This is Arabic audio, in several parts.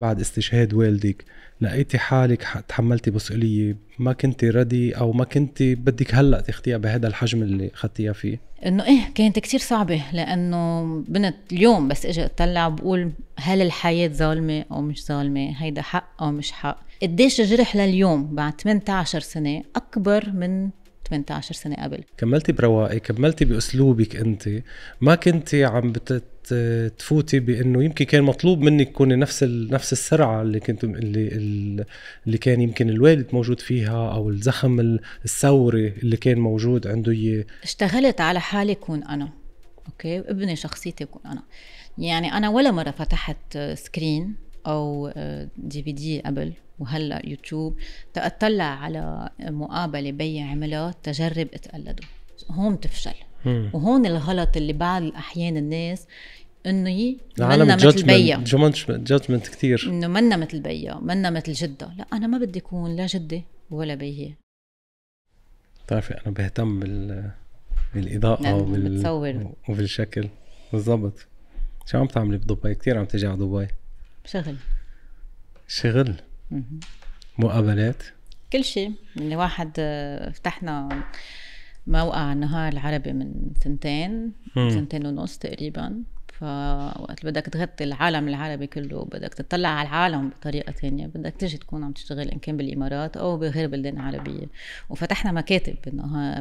بعد استشهاد والدك لقيتي حالك تحملتي مسؤوليه ما كنتي ردي او ما كنتي بدك هلا تاخديها بهذا الحجم اللي اخذتيها فيه انه ايه كانت كتير صعبه لانه بنت اليوم بس اجي اطلع بقول هل الحياه ظالمه او مش ظالمه هيدا حق او مش حق قديش الجرح لليوم بعد 18 سنه اكبر من 18 سنه قبل كملتي بروائي كملتي باسلوبك انت ما كنتي عم بت تفوتي بانه يمكن كان مطلوب منك تكوني نفس ال... نفس السرعه اللي كنت اللي اللي كان يمكن الوالد موجود فيها او الزخم الثوري اللي كان موجود عنده اياه اشتغلت على حالي كون انا اوكي ابني شخصيتي كون انا يعني انا ولا مره فتحت سكرين او آه، دي في دي قبل وهلا يوتيوب تأطلع على مقابله بي عملها تجرب اتقلده هون تفشل وهون الغلط اللي بعض الاحيان الناس انه العالم منا مثل بيا جادجمنت كثير انه منا مثل بيا منا مثل جده لا انا ما بدي اكون لا جدي ولا بيي بتعرفي انا بهتم بال بالاضاءه نعم، وبال... وبالشكل بالضبط شو عم تعملي بدبي كثير عم تيجي على دبي شغل شغل مقابلات كل شيء اللي يعني واحد آه، فتحنا موقع النهار العربي من سنتين مم. سنتين ونص تقريبا فوقت بدك تغطي العالم العربي كله بدك تطلع على العالم بطريقه تانية بدك تجي تكون عم تشتغل ان كان بالامارات او بغير بلدان عربيه وفتحنا مكاتب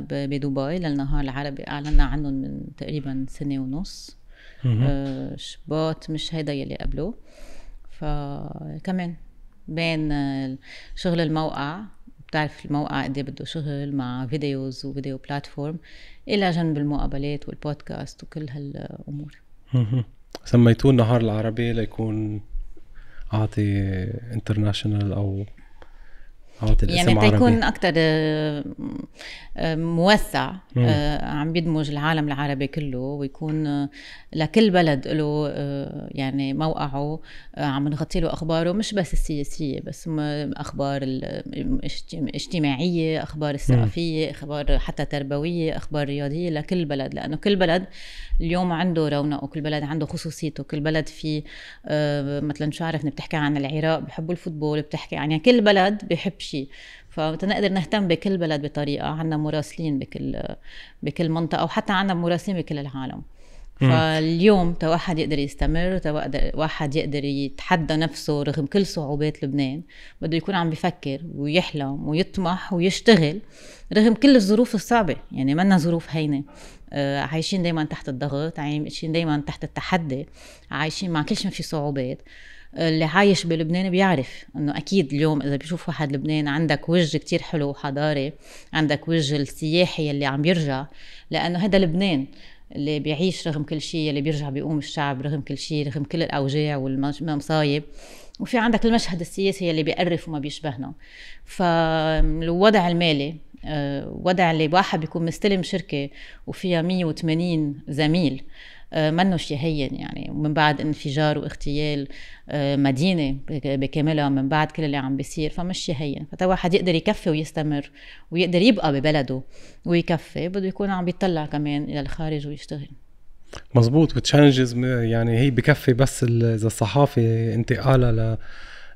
بدبي للنهار العربي اعلنا عنهم من تقريبا سنه ونص آه، شباط مش هيدا يلي قبله فكمان بين شغل الموقع بتعرف الموقع قد إيه بده شغل مع فيديوز وفيديو بلاتفورم الى جنب المقابلات والبودكاست وكل هالامور سميتوه النهار العربي ليكون اعطي انترناشونال او يعني تيكون اكثر موسع مم. آه، عم بيدمج العالم العربي كله ويكون آه، لكل بلد له آه، يعني موقعه عم نغطي له اخباره مش بس السياسيه بس اخبار الاجتماعيه اخبار الثقافيه اخبار حتى تربويه اخبار رياضيه لكل بلد لانه كل بلد اليوم عنده رونقه كل بلد عنده خصوصيته كل بلد في مثلا شو عرفنا بتحكي عن العراق بحبوا الفوتبول بتحكي عن يعني كل بلد بحب شيء فتنقدر نهتم بكل بلد بطريقه عندنا مراسلين بكل بكل منطقه وحتى عندنا مراسلين بكل العالم فاليوم تا واحد يقدر يستمر تا واحد يقدر يتحدى نفسه رغم كل صعوبات لبنان بده يكون عم بفكر ويحلم ويطمح ويشتغل رغم كل الظروف الصعبة يعني منا ظروف هينة آه عايشين دايما تحت الضغط عايشين دايما تحت التحدي عايشين مع كل شيء في صعوبات اللي عايش بلبنان بيعرف انه اكيد اليوم اذا بيشوف واحد لبنان عندك وجه كتير حلو وحضاري عندك وجه السياحي اللي عم بيرجع لانه هذا لبنان اللي بيعيش رغم كل شيء اللي بيرجع بيقوم الشعب رغم كل شيء رغم كل الاوجاع والمصايب وفي عندك المشهد السياسي اللي بيقرف وما بيشبهنا فالوضع المالي آه، وضع اللي واحد بيكون مستلم شركة وفيها 180 زميل آه، منه شيء هين يعني ومن بعد انفجار واغتيال آه، مدينة بكاملها من بعد كل اللي عم بيصير فمش شيء هين فتا واحد يقدر يكفي ويستمر ويقدر يبقى ببلده ويكفي بده يكون عم بيطلع كمان إلى الخارج ويشتغل مزبوط وتشالنجز يعني هي بكفي بس اذا الصحافه انتقالها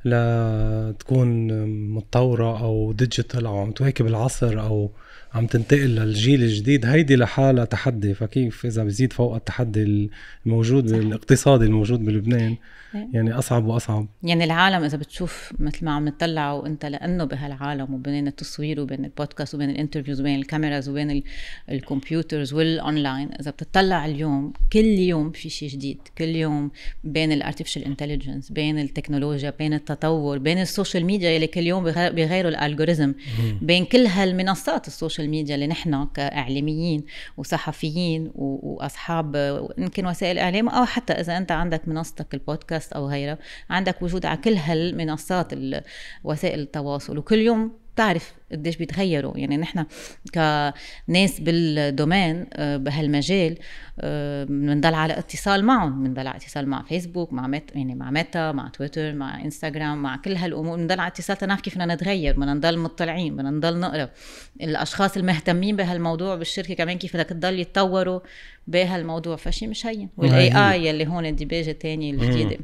لتكون متطورة أو ديجيتال أو عم تواكب العصر أو عم تنتقل للجيل الجديد هيدي لحالها تحدي فكيف إذا بزيد فوق التحدي الموجود الاقتصادي الموجود بلبنان إيه. يعني أصعب وأصعب يعني العالم إذا بتشوف مثل ما عم نطلع وأنت لأنه بهالعالم وبين التصوير وبين البودكاست وبين الانترفيوز وبين الكاميراز وبين الكمبيوترز والأونلاين إذا بتطلع اليوم كل يوم في شيء جديد كل يوم بين الارتفيشال انتليجنس بين التكنولوجيا بين التطور بين السوشيال ميديا اللي كل يوم بيغيروا الالغوريزم بين كل هالمنصات السوشيال ميديا اللي نحن كاعلاميين وصحفيين واصحاب يمكن وسائل اعلام او حتى اذا انت عندك منصتك البودكاست او غيرها عندك وجود على كل هالمنصات وسائل التواصل وكل يوم بتعرف قديش بيتغيروا يعني نحن كناس بالدومين آه، بهالمجال بنضل آه، على اتصال معهم بنضل على اتصال مع فيسبوك مع ميت يعني مع ميتا مع تويتر مع انستغرام مع كل هالامور بنضل على اتصال تنعرف كيف بدنا نتغير بدنا نضل مطلعين بدنا نضل نقرا الاشخاص المهتمين بهالموضوع بالشركه كمان كيف بدك تضل يتطوروا بهالموضوع فشي مش هين والاي اي يلي هون الديباجه الثانيه الجديده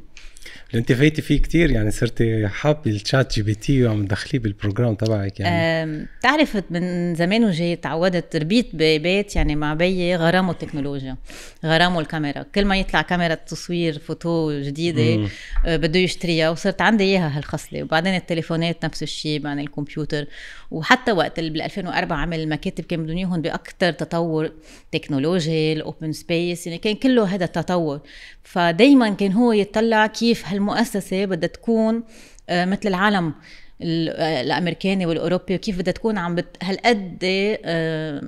انت فايتي فيه كتير يعني صرتي حابه الشات جي بي تي وعم تدخليه بالبروجرام تبعك يعني بتعرف من زمان وجاي تعودت ربيت ببيت يعني مع بيي غرامه التكنولوجيا غرامه الكاميرا كل ما يطلع كاميرا تصوير فوتو جديده آه، بده يشتريها وصرت عندي اياها هالخصله وبعدين التليفونات نفس الشيء بعدين الكمبيوتر وحتى وقت بال 2004 عمل المكاتب كان بدهم اياهم باكثر تطور تكنولوجي الاوبن سبيس يعني كان كله هذا التطور فدائما كان هو يطلع كيف كيف هالمؤسسه بدها تكون آه، مثل العالم آه، الامريكاني والاوروبي وكيف بدها تكون عم بت... هالقد آه،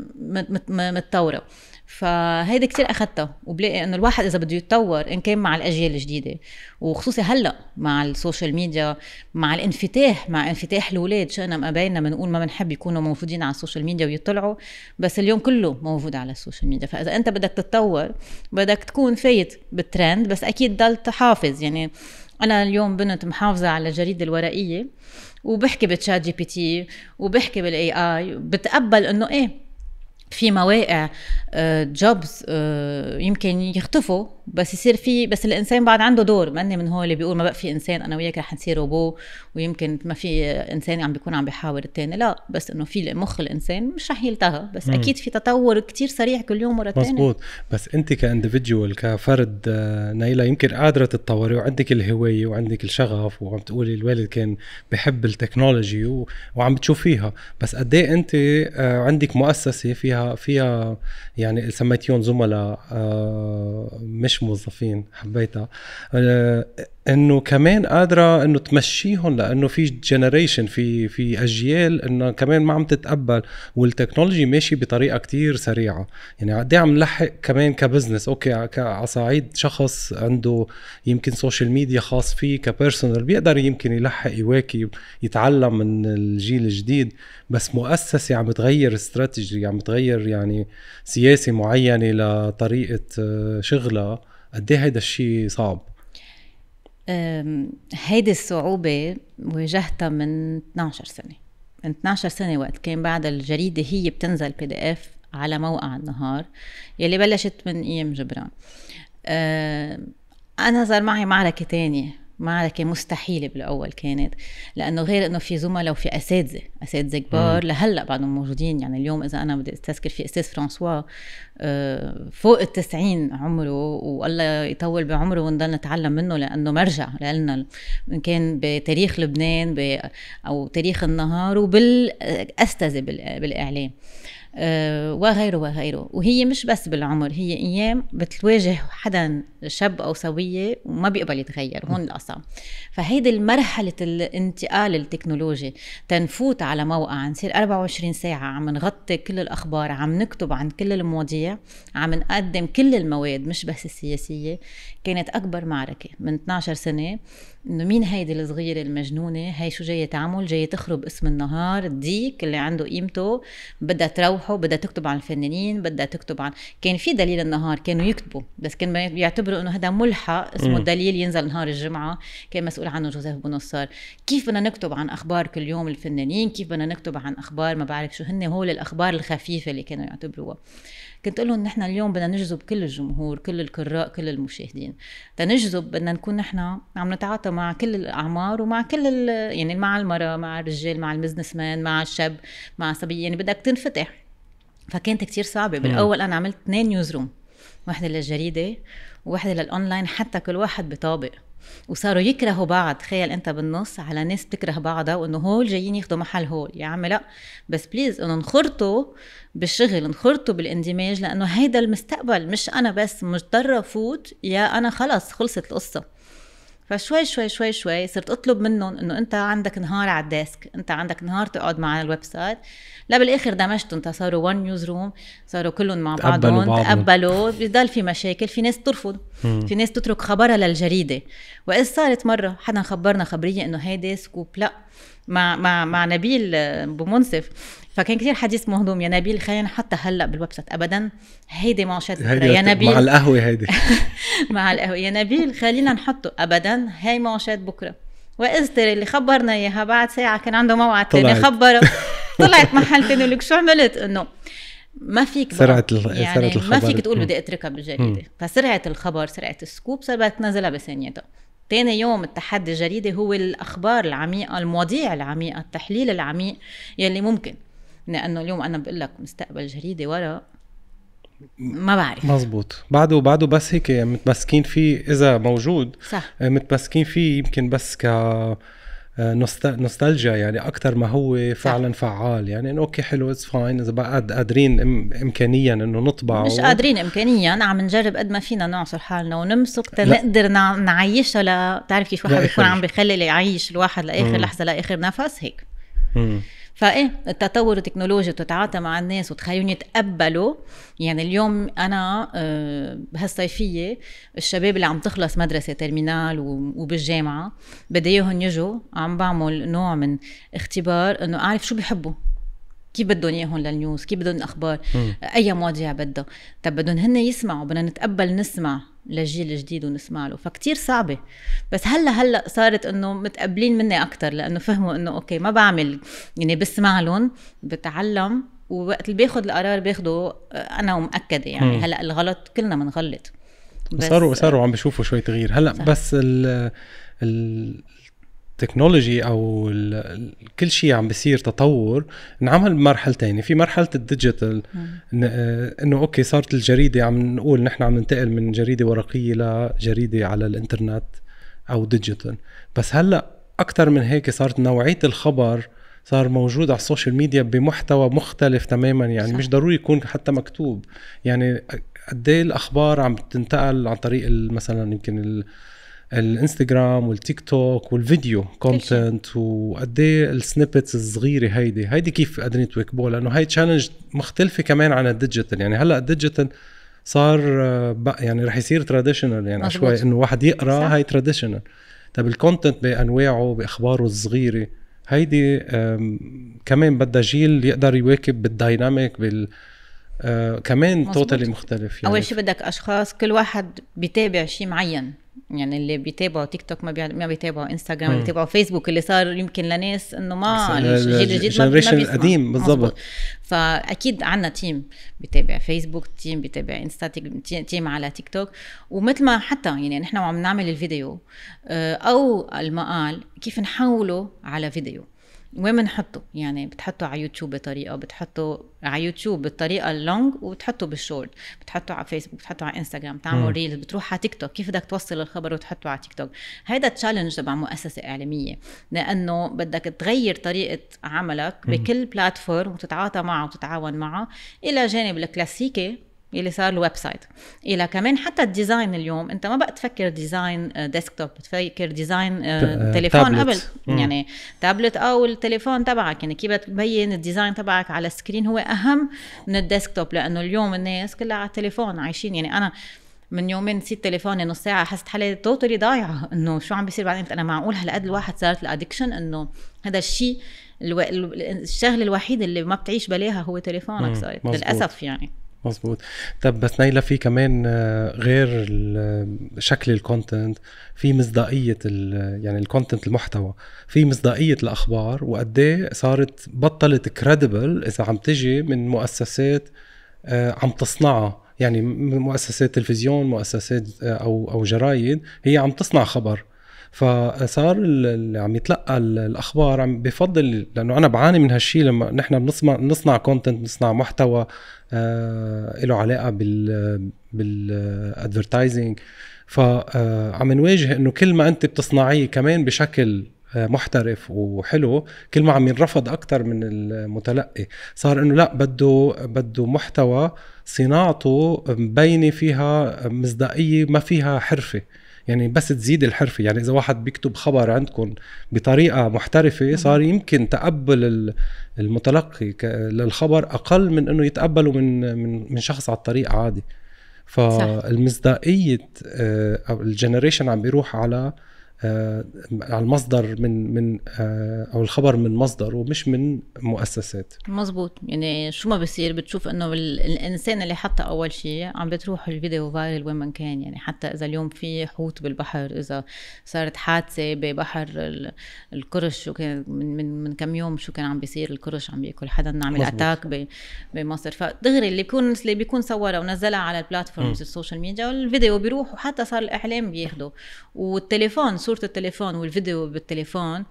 متطوره فهيدا كتير اخذتها وبلاقي انه الواحد اذا بده يتطور ان كان مع الاجيال الجديده وخصوصي هلا مع السوشيال ميديا مع الانفتاح مع انفتاح الاولاد شئنا ما ابينا بنقول ما بنحب يكونوا موجودين على السوشيال ميديا ويطلعوا بس اليوم كله موجود على السوشيال ميديا فاذا انت بدك تتطور بدك تكون فايت بالترند بس اكيد ضلت حافظ يعني انا اليوم بنت محافظه على الجريده الورقيه وبحكي بتشات جي بي تي وبحكي بالاي اي بتقبل انه ايه في مواقع جوبز آه، آه، يمكن يختفوا بس يصير في بس الانسان بعد عنده دور ماني من هو اللي بيقول ما بقى في انسان انا وياك رح نصير روبو ويمكن ما في انسان عم بيكون عم بيحاور الثاني لا بس انه في مخ الانسان مش رح يلتهى بس مم. اكيد في تطور كتير سريع كل يوم ورا الثاني مزبوط بس انت كاندفيدجوال كفرد آه، نايله يمكن قادره تتطوري وعندك الهوايه وعندك الشغف وعم تقولي الوالد كان بحب التكنولوجي و... وعم بتشوفيها بس قد إيه انت آه، عندك مؤسسه فيها فيها يعني سميتيهم زملاء آه، مش موظفين حبيتها أه، انه كمان قادره انه تمشيهم لانه في جنريشن في في اجيال انه كمان ما عم تتقبل والتكنولوجي ماشي بطريقه كتير سريعه يعني قد إيه عم نلحق كمان كبزنس اوكي على صعيد شخص عنده يمكن سوشيال ميديا خاص فيه كبيرسونال بيقدر يمكن يلحق يواكب يتعلم من الجيل الجديد بس مؤسسه عم تغير استراتيجي عم تغير يعني سياسه معينه لطريقه آه، شغلها قد ايه هيدا الشيء صعب هيدي الصعوبة واجهتها من 12 سنة من 12 سنة وقت كان بعد الجريدة هي بتنزل بي دي اف على موقع النهار يلي بلشت من ايام جبران أه انا صار معي معركة تانية معركة مستحيلة بالأول كانت لأنه غير أنه في زملاء وفي أساتذة أساتذة كبار لهلأ بعدهم موجودين يعني اليوم إذا أنا بدي أستذكر في أستاذ فرانسوا آه، فوق التسعين عمره والله يطول بعمره ونضل نتعلم منه لأنه مرجع لنا إن كان بتاريخ لبنان أو تاريخ النهار وبالأستاذة بالإعلام آه، وغيره وغيره وهي مش بس بالعمر هي ايام بتواجه حدا شاب او سويه وما بيقبل يتغير هون القصه فهيدي المرحلة الانتقال التكنولوجي تنفوت على موقع نصير 24 ساعه عم نغطي كل الاخبار عم نكتب عن كل المواضيع عم نقدم كل المواد مش بس السياسيه كانت اكبر معركه من 12 سنه انه مين هيدي الصغيره المجنونه هي شو جايه تعمل جايه تخرب اسم النهار الديك اللي عنده قيمته بدها تروحه بدها تكتب عن الفنانين بدها تكتب عن كان في دليل النهار كانوا يكتبوا بس كان بيعتبروا انه هذا ملحق اسمه الدليل ينزل نهار الجمعه كان مسؤول عنه جوزيف بنصار كيف بدنا نكتب عن اخبار كل يوم الفنانين كيف بدنا نكتب عن اخبار ما بعرف شو هن هول الاخبار الخفيفه اللي كانوا يعتبروها كنت اقول لهم نحن اليوم بدنا نجذب كل الجمهور كل القراء كل المشاهدين تنجذب بدنا نكون نحن عم نتعاطى مع كل الاعمار ومع كل ال... يعني مع المراه مع الرجال مع البزنس مان مع الشاب مع صبي يعني بدك تنفتح فكانت كتير صعبه بالاول انا عملت اثنين نيوز روم واحده للجريده وواحده للاونلاين حتى كل واحد بطابق وصاروا يكرهوا بعض تخيل انت بالنص على ناس بتكره بعضها وانه هول جايين ياخذوا محل هول يا عمي لا بس بليز انه انخرطوا بالشغل انخرطوا بالاندماج لانه هيدا المستقبل مش انا بس مضطره افوت يا انا خلص خلصت القصه فشوي شوي شوي شوي صرت اطلب منهم انه انت عندك نهار على الديسك انت عندك نهار تقعد مع الويب سايت لا بالاخر دمجتهم صاروا وان نيوز روم صاروا كلهم مع بعضهم تقبلوا, بضل في مشاكل في ناس ترفض في ناس تترك خبرها للجريده واذ صارت مره حدا خبرنا خبريه انه هيدي سكوب لا مع مع مع نبيل بمنصف فكان كثير حديث مهضوم يا نبيل خلينا حتى هلا بالويب سايت ابدا هيدي مانشيت يا نبيل مع القهوه هيدي مع القهوه يا نبيل خلينا نحطه ابدا هي مانشيت بكره واذ اللي خبرنا اياها بعد ساعه كان عنده موعد ثاني خبره طلعت محل ثاني لك شو عملت انه ما فيك سرعة يعني سرعة الخبر ما فيك تقول بدي اتركها بالجريده فسرعه الخبر سرعه السكوب صار بدها تنزلها بثانيتها تاني يوم التحدي الجريدة هو الأخبار العميقة المواضيع العميقة التحليل العميق يلي ممكن لانه اليوم انا بقول لك مستقبل جريده ورا ما بعرف مزبوط بعده بعده بس هيك متمسكين فيه اذا موجود صح متمسكين فيه يمكن بس ك آه، نوستالجيا يعني اكثر ما هو فعلا صح. فعال يعني اوكي حلو اتس فاين اذا بقى قادرين امكانيا انه نطبع مش قادرين امكانيا عم نجرب قد ما فينا نعصر حالنا ونمسك تنقدر نعيشها ل بتعرف كيف واحد بيكون عم بخلي يعيش الواحد لاخر لحظه لاخر نفس هيك مم. فايه التطور التكنولوجي وتتعاطى مع الناس وتخليهم يتقبلوا يعني اليوم انا آه، بهالصيفيه الشباب اللي عم تخلص مدرسه ترمينال وبالجامعه بدي اياهم يجوا عم بعمل نوع من اختبار انه اعرف شو بحبوا كيف بدهم اياهم للنيوز كيف بدهم الاخبار اي مواضيع بدها طب بدهم هن يسمعوا بدنا نتقبل نسمع للجيل الجديد ونسمع له فكتير صعبه بس هلا هلا صارت انه متقبلين مني اكثر لانه فهموا انه اوكي ما بعمل يعني بسمع لهم بتعلم ووقت اللي باخذ القرار باخده آه، انا ومأكده يعني م. هلا الغلط كلنا بنغلط بس صاروا صاروا عم بشوفوا شوي تغيير هلا صح. بس ال التكنولوجي او كل شيء عم بيصير تطور انعمل بمرحلتين في مرحله الديجيتال آه، انه اوكي صارت الجريده عم نقول نحن عم ننتقل من جريده ورقيه لجريده على الانترنت او ديجيتال بس هلا اكثر من هيك صارت نوعيه الخبر صار موجود على السوشيال ميديا بمحتوى مختلف تماما يعني صح. مش ضروري يكون حتى مكتوب يعني قد إيه الاخبار عم تنتقل عن طريق مثلا يمكن الانستغرام والتيك توك والفيديو كونتنت وقد ايه السنيبتس الصغيره هيدي هيدي كيف قادرين تواكبوها لانه هي تشالنج مختلفه كمان عن الديجيتال يعني هلا الديجيتال صار آه، يعني رح يصير تراديشنال يعني شوي انه واحد يقرا صح. هي تراديشنال طب الكونتنت بانواعه باخباره الصغيره هيدي كمان بدها جيل يقدر يواكب بالدايناميك بال آه، كمان توتالي مختلف يعني اول شيء بدك اشخاص كل واحد بيتابع شيء معين يعني اللي بيتابعوا تيك توك ما, ما بيتابعوا انستغرام اللي بيتابعوا فيسبوك اللي صار يمكن لناس انه ما يعني الجيل الجديد ما بيسمع القديم بالضبط فاكيد عندنا تيم بيتابع فيسبوك تيم بيتابع انستا تيم على تيك توك ومثل ما حتى يعني نحن وعم نعمل الفيديو آه، او المقال كيف نحوله على فيديو وين بنحطه يعني بتحطه على يوتيوب بطريقه بتحطه على يوتيوب بالطريقه اللونج وبتحطه بالشورت بتحطه على فيسبوك بتحطه على انستغرام بتعمل ريلز بتروح على تيك توك كيف بدك توصل الخبر وتحطه على تيك توك هيدا تشالنج تبع مؤسسه اعلاميه لانه بدك تغير طريقه عملك بكل بلاتفورم وتتعاطى معه وتتعاون معه الى جانب الكلاسيكي يلي صار الويب سايت الى كمان حتى الديزاين اليوم انت ما بقى تفكر ديزاين آه، ديسكتوب بتفكر ديزاين آه، آه، تليفون قبل يعني تابلت او التليفون تبعك يعني كيف بتبين الديزاين تبعك على السكرين هو اهم من الديسكتوب لانه اليوم الناس كلها على التليفون عايشين يعني انا من يومين نسيت تليفوني نص ساعه حسيت حالي توتالي ضايعه انه شو عم بيصير بعدين انا معقول هالقد الواحد صارت الادكشن انه هذا الشيء الو... الشغله الوحيده اللي ما بتعيش بلاها هو تليفونك صارت للاسف يعني مزبوط طب بس نايلة في كمان آه، غير آه، شكل الكونتنت في مصداقية آه، يعني الكونتنت المحتوى في مصداقية الأخبار وقد إيه صارت بطلت كريديبل إذا عم تجي من مؤسسات عم تصنعها يعني مؤسسات تلفزيون مؤسسات او او جرايد هي عم تصنع خبر فصار اللي عم يتلقى الاخبار عم بفضل لانه انا بعاني من هالشيء لما نحن بنصنع نصنع كونتنت بنصنع محتوى آه له علاقه بال بالادفرتايزنج فعم آه، نواجه انه كل ما انت بتصنعيه كمان بشكل آه، محترف وحلو كل ما عم ينرفض اكثر من المتلقي صار انه لا بده بده محتوى صناعته مبينه فيها مصداقيه ما فيها حرفه يعني بس تزيد الحرفه يعني اذا واحد بيكتب خبر عندكم بطريقه محترفه صار يمكن تقبل المتلقي للخبر اقل من انه يتقبله من من من شخص على الطريق عادي فالمصداقيه آه، الجنريشن عم بيروح على آه، على المصدر من من آه، او الخبر من مصدر ومش من مؤسسات مزبوط يعني شو ما بصير بتشوف انه الانسان اللي حتى اول شيء عم بتروح الفيديو فايرل وين ما كان يعني حتى اذا اليوم في حوت بالبحر اذا صارت حادثه ببحر القرش شو كان من من, من كم يوم شو كان عم بيصير القرش عم بياكل حدا عمل اتاك بمصر فدغري اللي بيكون اللي بيكون صورها ونزلها على البلاتفورمز السوشيال ميديا والفيديو بيروح وحتى صار الاعلام بياخده والتليفون صوره التليفون والفيديو بالتليفون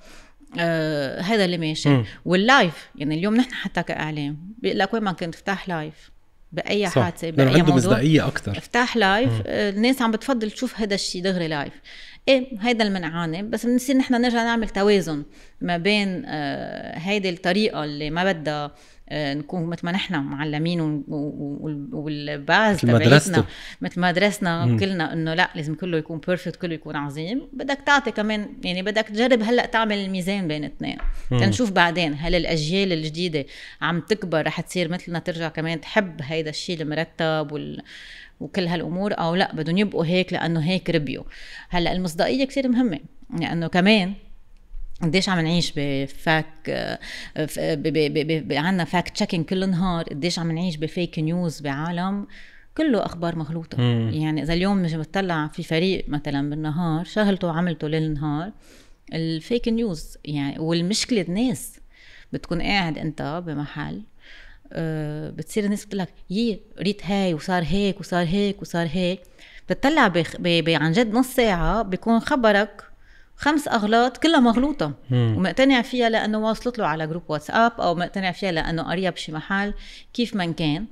آه هذا اللي ماشي واللايف يعني اليوم نحن حتى كاعلام لك وين ما كنت افتح لايف باي حادثه باي عنده موضوع مصداقيه اكثر افتح لايف آه، الناس عم بتفضل تشوف هذا الشيء دغري لايف ايه هيدا المنعانه بس بنصير نحن نرجع نعمل توازن ما بين آه هيدي الطريقه اللي ما بدها آه نكون مثل ما نحن معلمين والباز تبعتنا مثل ما درسنا كلنا انه لا لازم كله يكون بيرفكت كله يكون عظيم بدك تعطي كمان يعني بدك تجرب هلا تعمل الميزان بين الاثنين تنشوف بعدين هل الاجيال الجديده عم تكبر رح تصير مثلنا ترجع كمان تحب هيدا الشيء المرتب وال وكل هالامور او لا بدهم يبقوا هيك لانه هيك ربيوا هلا المصداقيه كثير مهمه لانه كمان قديش عم نعيش بفاك عندنا فاك تشيكينج كل نهار قديش عم نعيش بفيك نيوز بعالم كله اخبار مغلوطه يعني اذا اليوم بتطلع في فريق مثلا بالنهار شغلته وعملته ليل نهار الفيك نيوز يعني والمشكله الناس بتكون قاعد انت بمحل آه، بتصير الناس بتقول لك يي قريت هاي وصار هيك وصار هيك وصار هيك بتطلع عن جد نص ساعه بيكون خبرك خمس اغلاط كلها مغلوطه ومقتنع فيها لانه واصلت له على جروب واتساب او مقتنع فيها لانه قريها بشي محل كيف ما كان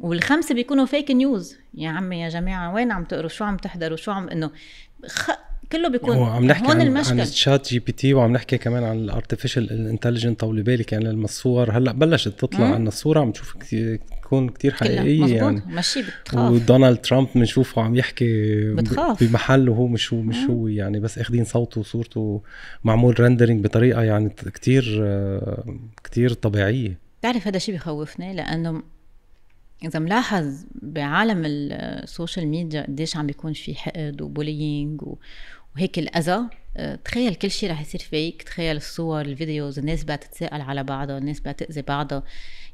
والخمسه بيكونوا فيك نيوز يا عمي يا جماعه وين عم تقروا شو عم تحضروا شو عم انه خ... كله بيكون هو عم نحكي هون عن, المشكل. عن الشات جي بي تي وعم نحكي كمان عن الارتفيشال انتليجنت طولي بالك يعني لما الصور هلا بلشت تطلع عنا الصوره عم نشوف تكون كثير حقيقيه مزبوط. يعني ماشي بتخاف ودونالد ترامب بنشوفه عم يحكي بتخاف. بمحل وهو مش هو مش هو يعني بس اخذين صوته وصورته معمول رندرينج بطريقه يعني كثير كثير طبيعيه بتعرف هذا الشيء بخوفني لانه اذا ملاحظ بعالم السوشيال ميديا قديش عم بيكون في حقد وبولينج وهيك الاذى آه، تخيل كل شيء رح يصير فيك تخيل الصور الفيديوز الناس بقى تتساءل على بعضها الناس بقى تأذي بعضها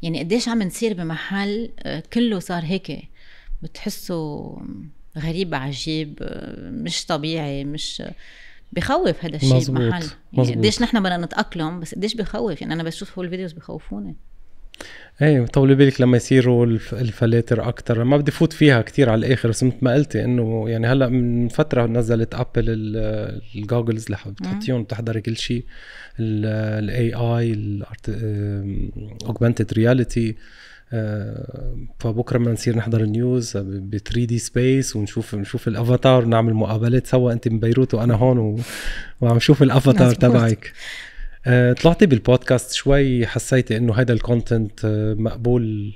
يعني قديش عم نصير بمحل آه، كله صار هيك بتحسه غريب عجيب آه، مش طبيعي مش بخوف هذا الشيء بمحل يعني قديش نحن بدنا نتاقلم بس قديش بخوف يعني انا بشوف هول الفيديوز بخوفوني ايه طولي بالك لما يصيروا الفلاتر اكثر ما بدي فوت فيها كثير على الاخر بس ما قلتي انه يعني هلا من فتره نزلت ابل الجوجلز اللي بتحطيهم بتحضري كل شيء الاي اي اوجمانتد رياليتي فبكره بدنا نصير نحضر النيوز ب 3 دي سبيس ونشوف نشوف الافاتار ونعمل مقابلات سوا انت من بيروت وانا هون وعم شوف الافاتار تبعك آه، طلعتي بالبودكاست شوي حسيتي انه هذا الكونتنت آه، مقبول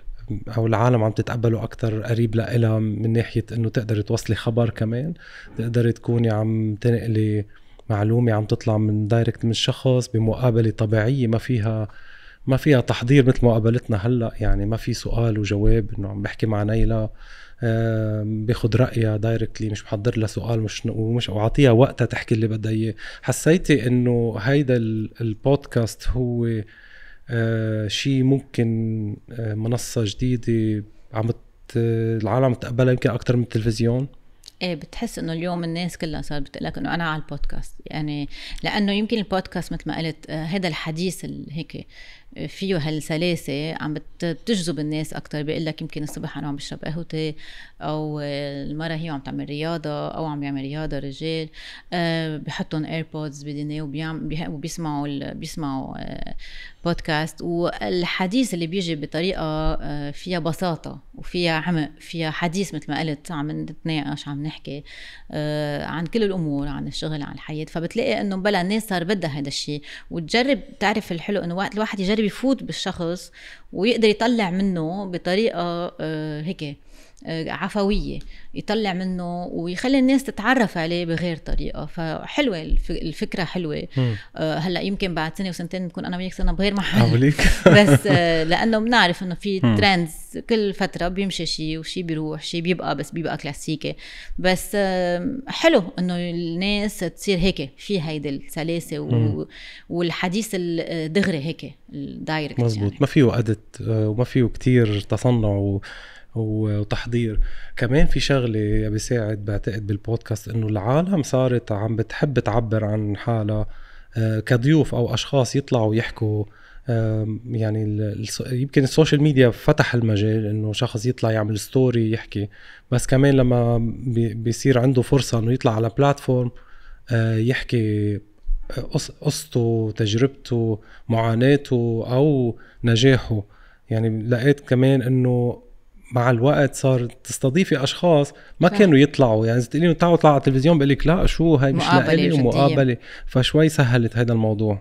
او العالم عم تتقبله اكثر قريب لها من ناحيه انه تقدري توصلي خبر كمان تقدري تكوني عم تنقلي معلومه عم تطلع من دايركت من شخص بمقابله طبيعيه ما فيها ما فيها تحضير مثل مقابلتنا هلا يعني ما في سؤال وجواب انه عم بحكي مع نيلة باخذ رايها دايركتلي مش بحضر لها سؤال مش ومش واعطيها وقتها تحكي اللي بدها اياه حسيتي انه هيدا البودكاست هو آه، شيء ممكن آه، منصه جديده عم العالم تقبلها يمكن اكثر من التلفزيون ايه بتحس انه اليوم الناس كلها صارت بتقول لك انه انا على البودكاست يعني لانه يمكن البودكاست مثل ما قلت هذا آه، الحديث هيك فيه هالسلاسه عم بتجذب الناس اكثر بيقول لك يمكن الصبح انا عم بشرب قهوتي او المره هي عم تعمل رياضه او عم يعمل رياضه رجال آه، بحطهم ايربودز بدني وبيسمعوا بيسمعوا بودكاست آه، والحديث اللي بيجي بطريقه آه، فيها بساطه وفيها عمق فيها حديث مثل ما قلت عم نتناقش عم نحكي عن كل الامور عن الشغل عن الحياه فبتلاقي انه بلا الناس صار بدها هذا الشيء وتجرب تعرف الحلو انه الواحد يجرب يفوت بالشخص ويقدر يطلع منه بطريقه آه، هيك آه، عفويه يطلع منه ويخلي الناس تتعرف عليه بغير طريقه فحلوه الفكره حلوه آه، هلا يمكن بعد سنه وسنتين نكون انا وياك صرنا بغير محل بس آه، لانه بنعرف انه في ترندز كل فتره بيمشي شيء وشيء بيروح شيء بيبقى بس بيبقى كلاسيكي بس حلو انه الناس تصير هيك في هيدي السلاسه والحديث الدغري هيك الدايركت مزبوط يعني. ما فيه وقت وما فيه كتير تصنع و... وتحضير كمان في شغله بيساعد بعتقد بالبودكاست انه العالم صارت عم بتحب تعبر عن حالها آه، كضيوف او اشخاص يطلعوا يحكوا يعني يمكن السوشيال ميديا فتح المجال انه شخص يطلع يعمل ستوري يحكي بس كمان لما بيصير عنده فرصه انه يطلع على بلاتفورم آه، يحكي قصته تجربته معاناته او نجاحه يعني لقيت كمان انه مع الوقت صار تستضيفي اشخاص ما فعلا. كانوا يطلعوا يعني اذا تقولي تعالوا اطلعوا على التلفزيون بقول لك لا شو هاي مش لإلي ومقابله فشوي سهلت هذا الموضوع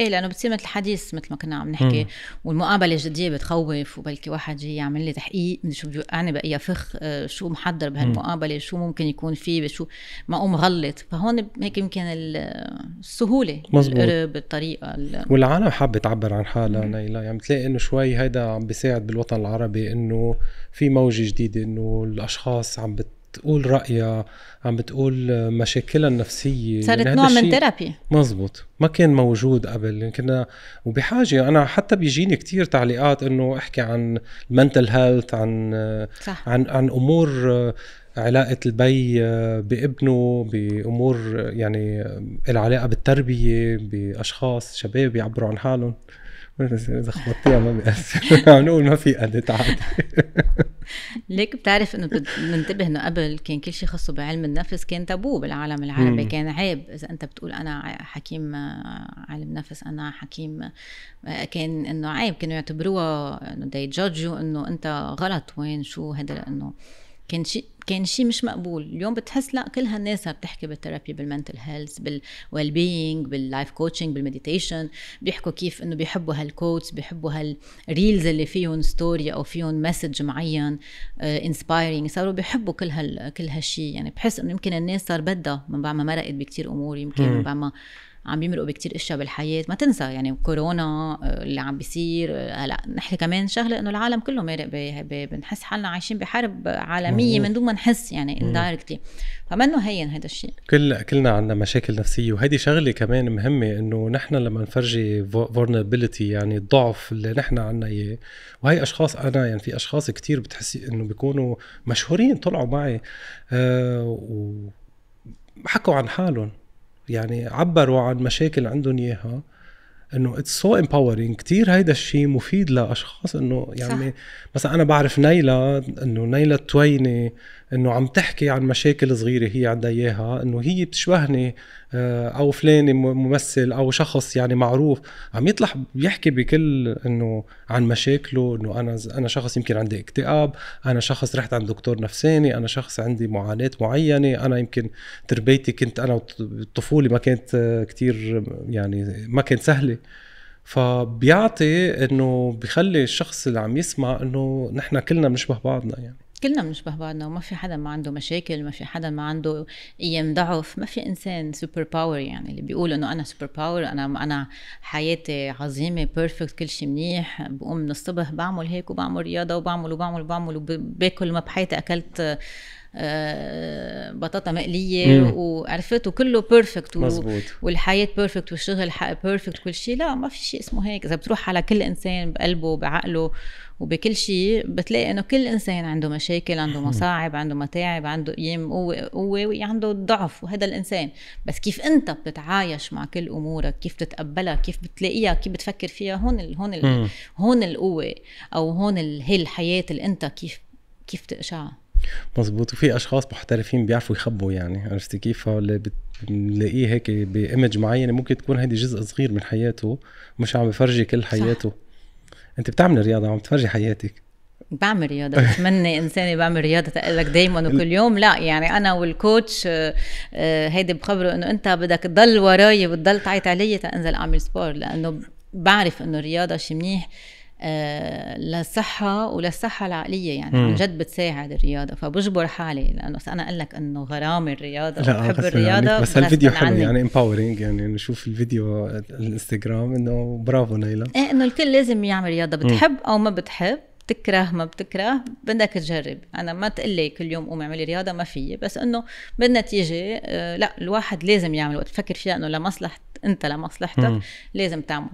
ايه لانه بتصير مثل الحديث مثل ما كنا عم نحكي مم. والمقابله الجديه بتخوف وبلكي واحد جاي يعمل لي تحقيق من شو بده انا بقي فخ آه، شو محضر بهالمقابله شو ممكن يكون فيه شو ما اقوم غلط فهون هيك يمكن السهوله القرب الطريقه والعالم حابه تعبر عن حالها نيلا يعني بتلاقي انه شوي هيدا عم بيساعد بالوطن العربي انه في موجه جديده انه الاشخاص عم بت بتقول رأيها عم بتقول مشاكلها النفسية يعني صارت نوع من ثيرابي مزبوط ما كان موجود قبل كنا وبحاجة أنا حتى بيجيني كتير تعليقات إنه أحكي عن المنتل هيلث عن صح. عن عن أمور علاقة البي آه، بابنه بأمور يعني العلاقة بالتربية بأشخاص شباب يعبروا عن حالهم إذا خبطتيها ما بيأثر عم نقول ما في قد عادي ليك بتعرف انه بننتبه انه قبل كان كل شيء خاصه بعلم النفس كان تابوه بالعالم العربي كان عيب اذا انت بتقول انا حكيم آه، علم نفس انا حكيم آه، كان انه عيب كانوا يعتبروها انه they judge you انه انت غلط وين شو هذا انه كان شيء كان شيء مش مقبول اليوم بتحس لا كل هالناس بتحكي بالثيرابي بالمنتل هيلث بالويل بينج باللايف كوتشنج بالميديتيشن بيحكوا كيف انه بيحبوا هالكوتس بيحبوا هالريلز اللي فيهم ستوري او فيهم مسج معين انسبايرنج آه، uh, صاروا بيحبوا كل هال كل هالشيء يعني بحس انه يمكن الناس صار بدها من بعد ما مرقت بكثير امور يمكن من بعد ما عم بيمرقوا بكتير اشياء بالحياه ما تنسى يعني كورونا آه، اللي عم بيصير آه، هلا نحكي كمان شغله انه العالم كله مارق بنحس حالنا عايشين بحرب عالميه من دون ما نحس يعني اندايركتلي فمنه هين هذا الشيء كل كلنا عندنا مشاكل نفسيه وهيدي شغله كمان مهمه انه نحن لما نفرجي vulnerability يعني الضعف اللي نحن عندنا اياه وهي اشخاص انا يعني في اشخاص كتير بتحسي انه بيكونوا مشهورين طلعوا معي آه و حكوا عن حالهم يعني عبروا عن مشاكل عندهم اياها انه اتس سو امباورينج كثير هيدا الشيء مفيد لاشخاص انه يعني مثلا انا بعرف نيلا انه نيلا تويني انه عم تحكي عن مشاكل صغيره هي عندها اياها انه هي بتشبهني آه، او فلان ممثل او شخص يعني معروف عم يطلع بيحكي بكل انه عن مشاكله انه انا انا شخص يمكن عندي اكتئاب انا شخص رحت عند دكتور نفساني انا شخص عندي معاناه معينه انا يمكن تربيتي كنت انا طفولي ما كانت آه، كتير يعني ما كانت سهله فبيعطي انه بخلي الشخص اللي عم يسمع انه نحن كلنا بنشبه بعضنا يعني كلنا بنشبه بعضنا وما في حدا ما عنده مشاكل ما في حدا ما عنده ايام ضعف ما في انسان سوبر باور يعني اللي بيقول انه انا سوبر باور انا انا حياتي عظيمه بيرفكت كل شيء منيح بقوم من الصبح بعمل هيك وبعمل رياضه وبعمل وبعمل وبعمل وباكل ما بحياتي اكلت آه، بطاطا مقليه وعرفت وكله بيرفكت والحياه بيرفكت والشغل بيرفكت كل شيء لا ما في شيء اسمه هيك اذا بتروح على كل انسان بقلبه بعقله وبكل شيء بتلاقي انه كل انسان عنده مشاكل عنده مصاعب عنده متاعب عنده ايام قوه قوه عنده ضعف وهذا الانسان بس كيف انت بتتعايش مع كل امورك كيف بتتقبلها كيف بتلاقيها كيف بتفكر فيها هون الـ هون الـ هون القوه او هون هي الحياه اللي انت كيف كيف تقشعها مزبوط وفي اشخاص محترفين بيعرفوا يخبوا يعني عرفتي كيف اللي بنلاقيه هيك بايمج معينه ممكن تكون هيدي جزء صغير من حياته مش عم بفرجي كل حياته صح. انت بتعملي رياضه عم تفرجي حياتك بعمل رياضه بتمنى إنسانة بعمل رياضه لك دايما وكل يوم لا يعني انا والكوتش آه، آه، هيدي بخبره انه انت بدك تضل وراي وتضل تعيط علي تنزل اعمل سبور لانه بعرف انه الرياضه شي منيح آه، للصحة وللصحة العقلية يعني عن جد بتساعد الرياضة فبجبر حالي لأنه أنا أقول لك إنه غرامي الرياضة لا بحب يعني الرياضة بس هالفيديو حلو يعني امباورينج يعني نشوف الفيديو الانستغرام إنه برافو نيلا إيه إنه الكل لازم يعمل رياضة بتحب أو ما بتحب بتكره ما بتكره بدك تجرب انا ما تقلي كل يوم قومي اعملي رياضه ما فيي بس انه بالنتيجه آه، لا الواحد لازم يعمل وقت تفكر فيها انه لمصلحه انت لمصلحتك لازم تعمل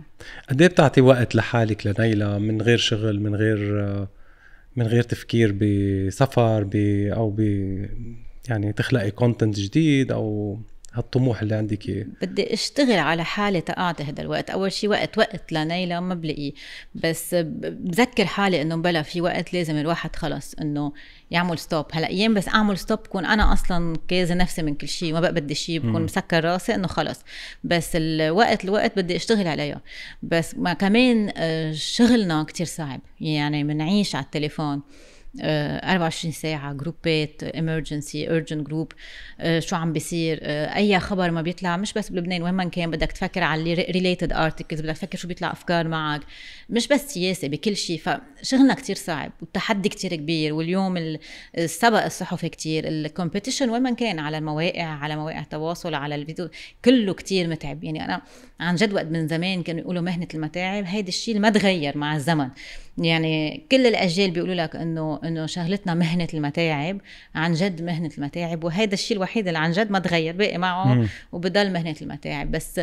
قد ايه بتعطي وقت لحالك لنيلة من غير شغل من غير من غير تفكير بسفر بي او ب يعني تخلقي كونتنت جديد او هالطموح اللي عندك اياه بدي اشتغل على حالي تقعد هذا الوقت اول شيء وقت وقت لنيلة ما بلاقيه بس بذكر حالي انه بلا في وقت لازم الواحد خلص انه يعمل ستوب هلا ايام بس اعمل ستوب بكون انا اصلا كازه نفسي من كل شيء ما بقى بدي شيء بكون مسكر راسي انه خلص بس الوقت الوقت بدي اشتغل عليها بس ما كمان آه، شغلنا كتير صعب يعني بنعيش على التليفون 24 آه، ساعة جروبات emergency urgent group آه، شو عم بيصير آه، أي خبر ما بيطلع مش بس بلبنان وين ما كان بدك تفكر على ريليتد related articles بدك تفكر شو بيطلع أفكار معك مش بس سياسة بكل شيء فشغلنا كتير صعب والتحدي كتير كبير واليوم السبق الصحفي كتير الكومبيتيشن وين ما كان على المواقع على مواقع التواصل على الفيديو كله كتير متعب يعني أنا عن جد وقت من زمان كانوا يقولوا مهنة المتاعب هيدا الشيء ما تغير مع الزمن يعني كل الاجيال بيقولوا لك انه انه شغلتنا مهنه المتاعب عن جد مهنه المتاعب وهذا الشيء الوحيد اللي عن جد ما تغير باقي معه مم. وبضل مهنه المتاعب بس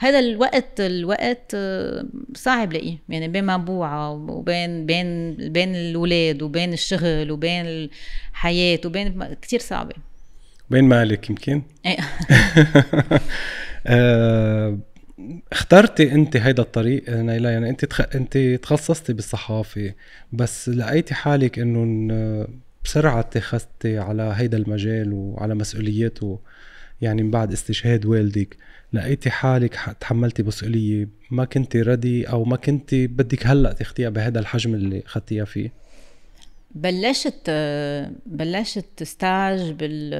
هذا الوقت الوقت آه، صعب لقيه يعني بين مبوعه وبين بين بين الاولاد وبين الشغل وبين الحياه وبين كثير صعبه بين مالك يمكن ايه آه، اخترتي انت هيدا الطريق آه، نيلا يعني انت تخ... انت تخصصتي بالصحافه بس لقيتي حالك انه آه، بسرعه اتخذتي على هيدا المجال وعلى مسؤوليته يعني من بعد استشهاد والدك لقيتي حالك تحملتي مسؤوليه ما كنتي ردي او ما كنتي بدك هلا تاخديها بهذا الحجم اللي اخذتيها فيه بلشت بلشت ستاج بال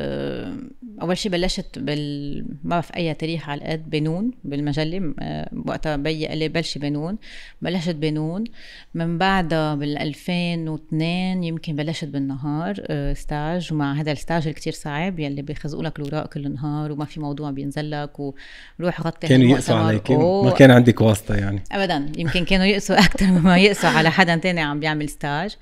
اول شيء بلشت بال ما بعرف اي تاريخ على قد بنون بالمجله وقتها بي قال لي بلشي بنون بلشت بنون من بعدها بال 2002 يمكن بلشت بالنهار ستاج آه، ومع هذا الستاج اللي كثير صعب يلي بيخزقوا لك الاوراق كل النهار وما في موضوع بينزل لك وروح غطي كانوا يقسوا عليك ما كان عندك واسطه يعني ابدا يمكن كانوا يقسوا اكثر مما يقسوا على حدا تاني عم بيعمل ستاج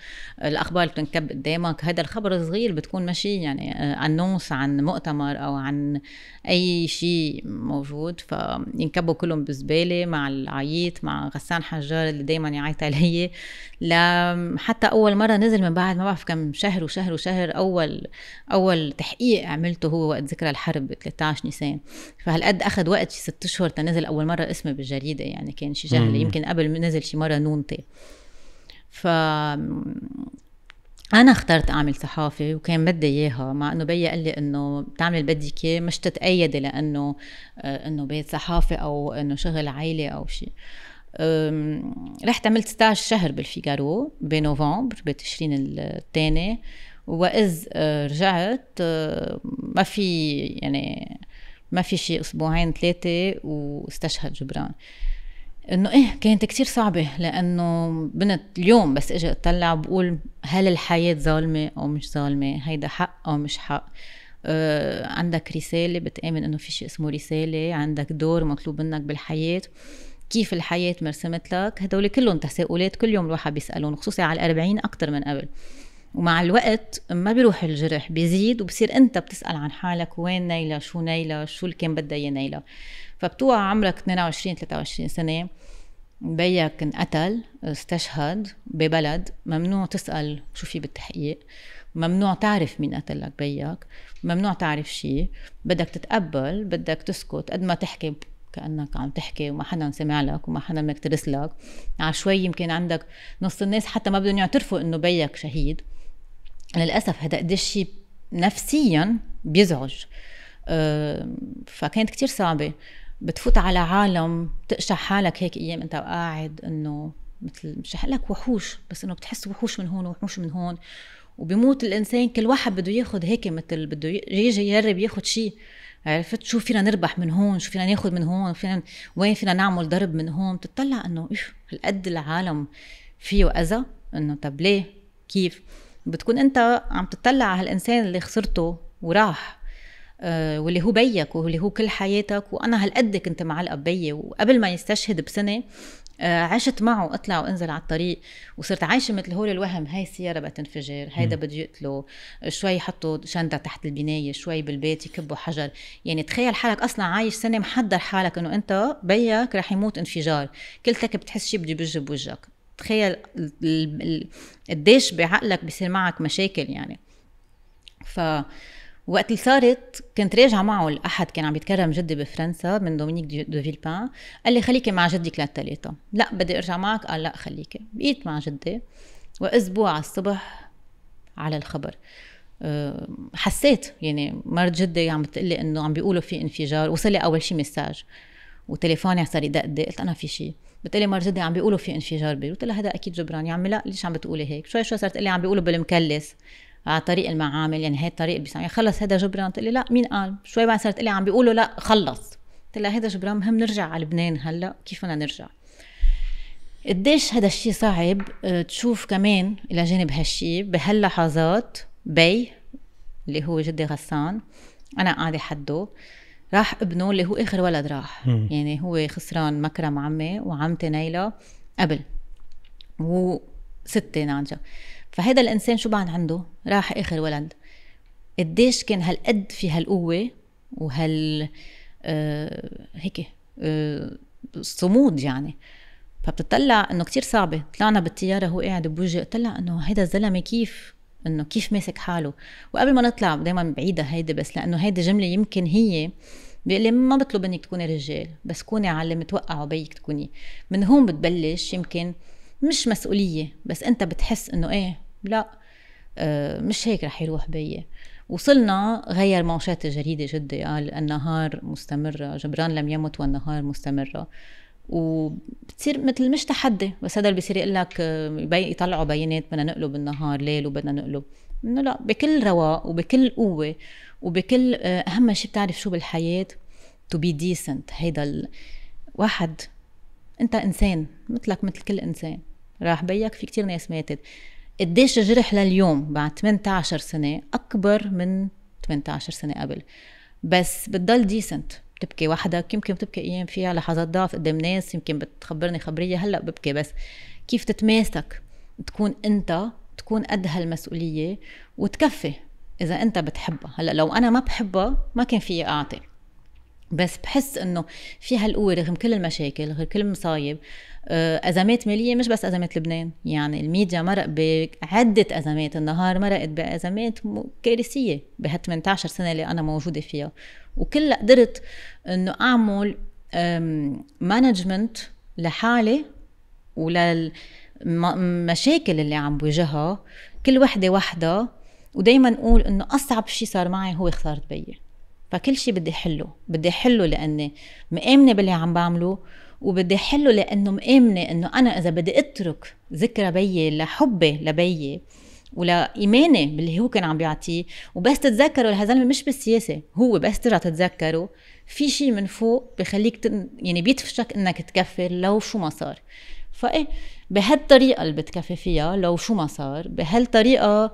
الاخبار الاخبار بتنكب قدامك هذا الخبر صغير بتكون ماشي يعني انونس آه، عن مؤتمر او عن اي شيء موجود فينكبوا كلهم بالزباله مع العيط مع غسان حجار اللي دائما يعيط علي حتى اول مره نزل من بعد ما بعرف كم شهر وشهر وشهر اول اول تحقيق عملته هو وقت ذكرى الحرب 13 نيسان فهالقد اخذ وقت شي ست اشهر تنزل اول مره اسمي بالجريده يعني كان شي جهل يمكن قبل نزل شي مره نونتي ف انا اخترت اعمل صحافه وكان بدي اياها مع انه بيي قال لي انه بتعمل اللي بدك اياه مش تتأيدي لانه آه، انه بيت صحافه او انه شغل عائلي او شيء رحت عملت ستاج شهر بالفيجارو بنوفمبر بتشرين الثاني واذ آه، رجعت آه، ما في يعني ما في شيء اسبوعين ثلاثه واستشهد جبران انه ايه كانت كتير صعبة لانه بنت اليوم بس اجي اطلع بقول هل الحياة ظالمة او مش ظالمة هيدا حق او مش حق آه عندك رسالة بتآمن انه في شيء اسمه رسالة عندك دور مطلوب منك بالحياة كيف الحياة مرسمت لك هدول كلهم تساؤلات كل يوم الواحد بيسألهم خصوصي على الأربعين أكتر من قبل ومع الوقت ما بيروح الجرح بيزيد وبصير انت بتسال عن حالك وين نايله شو نايله شو اللي كان بدها اياه نايله فبتوقع عمرك 22 23 سنه بيك انقتل استشهد ببلد ممنوع تسال شو في بالتحقيق ممنوع تعرف مين قتلك بيك ممنوع تعرف شيء بدك تتقبل بدك تسكت قد ما تحكي كانك عم تحكي وما حدا سمع لك وما حدا مكترس لك على شوي يمكن عندك نص الناس حتى ما بدهم يعترفوا انه بيك شهيد للاسف هذا قد شيء نفسيا بيزعج أه، فكانت كتير صعبه بتفوت على عالم بتقشع حالك هيك ايام انت قاعد انه مثل مش لك وحوش بس انه بتحس وحوش من هون وحوش من هون وبيموت الانسان كل واحد بده ياخذ هيك مثل بده يجي يجرب ياخذ شيء عرفت شو فينا نربح من هون شو فينا ناخذ من هون فينا وين فينا نعمل ضرب من هون بتطلع انه اف هالقد العالم فيه اذى انه طب ليه كيف بتكون انت عم تطلع على هالانسان اللي خسرته وراح أه واللي هو بيك واللي هو كل حياتك وانا هالقد كنت معلقه ببي وقبل ما يستشهد بسنه أه عشت معه اطلع وانزل على الطريق وصرت عايشه مثل هول الوهم هاي السياره بدها تنفجر هيدا بده يقتله شوي يحطوا شنطه تحت البنايه شوي بالبيت يكبوا حجر يعني تخيل حالك اصلا عايش سنه محضر حالك انه انت بيك رح يموت انفجار كلتك بتحس شيء بده يبج بوجهك تخيل قديش بعقلك بصير معك مشاكل يعني ف وقت اللي صارت كنت راجعه معه الاحد كان عم يتكرم جدي بفرنسا من دومينيك دو فيلبان قال لي خليكي مع جدك للثلاثه لا بدي ارجع معك قال لا خليكي بقيت مع جدي واسبوع على الصبح على الخبر أه، حسيت يعني مرت جدي عم بتقلي انه عم بيقولوا في انفجار وصل لي اول شيء مساج وتليفوني صار يدقدق قلت انا في شيء بتقلي مار جدي عم بيقولوا في انفجار بيروت قلت لها هذا اكيد جبران يا عمي لا ليش عم بتقولي هيك شوي شوي صارت تقلي عم بيقولوا بالمكلس على طريق المعامل يعني هي الطريق بيسمع يعني خلص هذا جبران تقلي لا مين قال شوي بعد صارت تقلي عم بيقولوا لا خلص قلت لها هذا جبران مهم نرجع على لبنان هلا كيف بدنا نرجع قديش هذا الشيء صعب آه، تشوف كمان الى جانب هالشيء بهاللحظات بي اللي هو جدي غسان انا قاعده حده راح ابنه اللي هو اخر ولد راح مم. يعني هو خسران مكرم عمي وعمتي نيلة قبل وستة نانجا فهذا الانسان شو بعد عنده راح اخر ولد قديش كان هالقد في هالقوه وهال آه هيك آه صمود يعني فبتطلع انه كتير صعبه طلعنا بالطياره هو قاعد بوجهي طلع انه هيدا الزلمه كيف انه كيف ماسك حاله وقبل ما نطلع دائما بعيده هيدي بس لانه هيدي جمله يمكن هي بيقول لي ما بطلب انك تكوني رجال بس كوني على اللي متوقعه بيك تكوني من هون بتبلش يمكن مش مسؤوليه بس انت بتحس انه ايه لا آه مش هيك رح يروح بيي وصلنا غير موشات الجريده جدي قال آه، النهار مستمره جبران لم يمت والنهار مستمره وبتصير مثل مش تحدي بس هذا اللي بصير يقول لك آه، يطلعوا بيانات بدنا نقلب بالنهار ليل وبدنا نقلب انه لا بكل رواق وبكل قوه وبكل آه، اهم شيء بتعرف شو بالحياه تو بي ديسنت هيدا الواحد واحد انت انسان مثلك مثل كل انسان راح بيك في كتير ناس ماتت قديش الجرح لليوم بعد 18 سنه اكبر من 18 سنه قبل بس بتضل ديسنت بتبكي وحدك يمكن بتبكي ايام فيها لحظات ضعف قدام ناس يمكن بتخبرني خبريه هلا ببكي بس كيف تتماسك تكون انت تكون قد هالمسؤوليه وتكفي اذا انت بتحبها هلا لو انا ما بحبها ما كان فيي اعطي بس بحس انه في هالقوه رغم كل المشاكل رغم كل المصايب آه، ازمات ماليه مش بس ازمات لبنان يعني الميديا مرق بعده ازمات النهار مرقت بازمات كارثيه بهال 18 سنه اللي انا موجوده فيها وكلها قدرت انه اعمل مانجمنت لحالي وللمشاكل اللي عم بواجهها كل وحدة وحدة ودايما اقول انه اصعب شيء صار معي هو خسارة بيي فكل شيء بدي احله بدي احله لاني مآمنة باللي عم بعمله وبدي احله لانه مآمنة انه انا اذا بدي اترك ذكرى بيي لحبي لبيي ولايماني باللي هو كان عم بيعطيه وبس تتذكروا الهزلمة مش بالسياسه هو بس ترجع تتذكره في شيء من فوق بخليك تن... يعني بيدفشك انك تكفر لو شو ما صار فايه بهالطريقه اللي بتكفي فيها لو شو ما صار بهالطريقه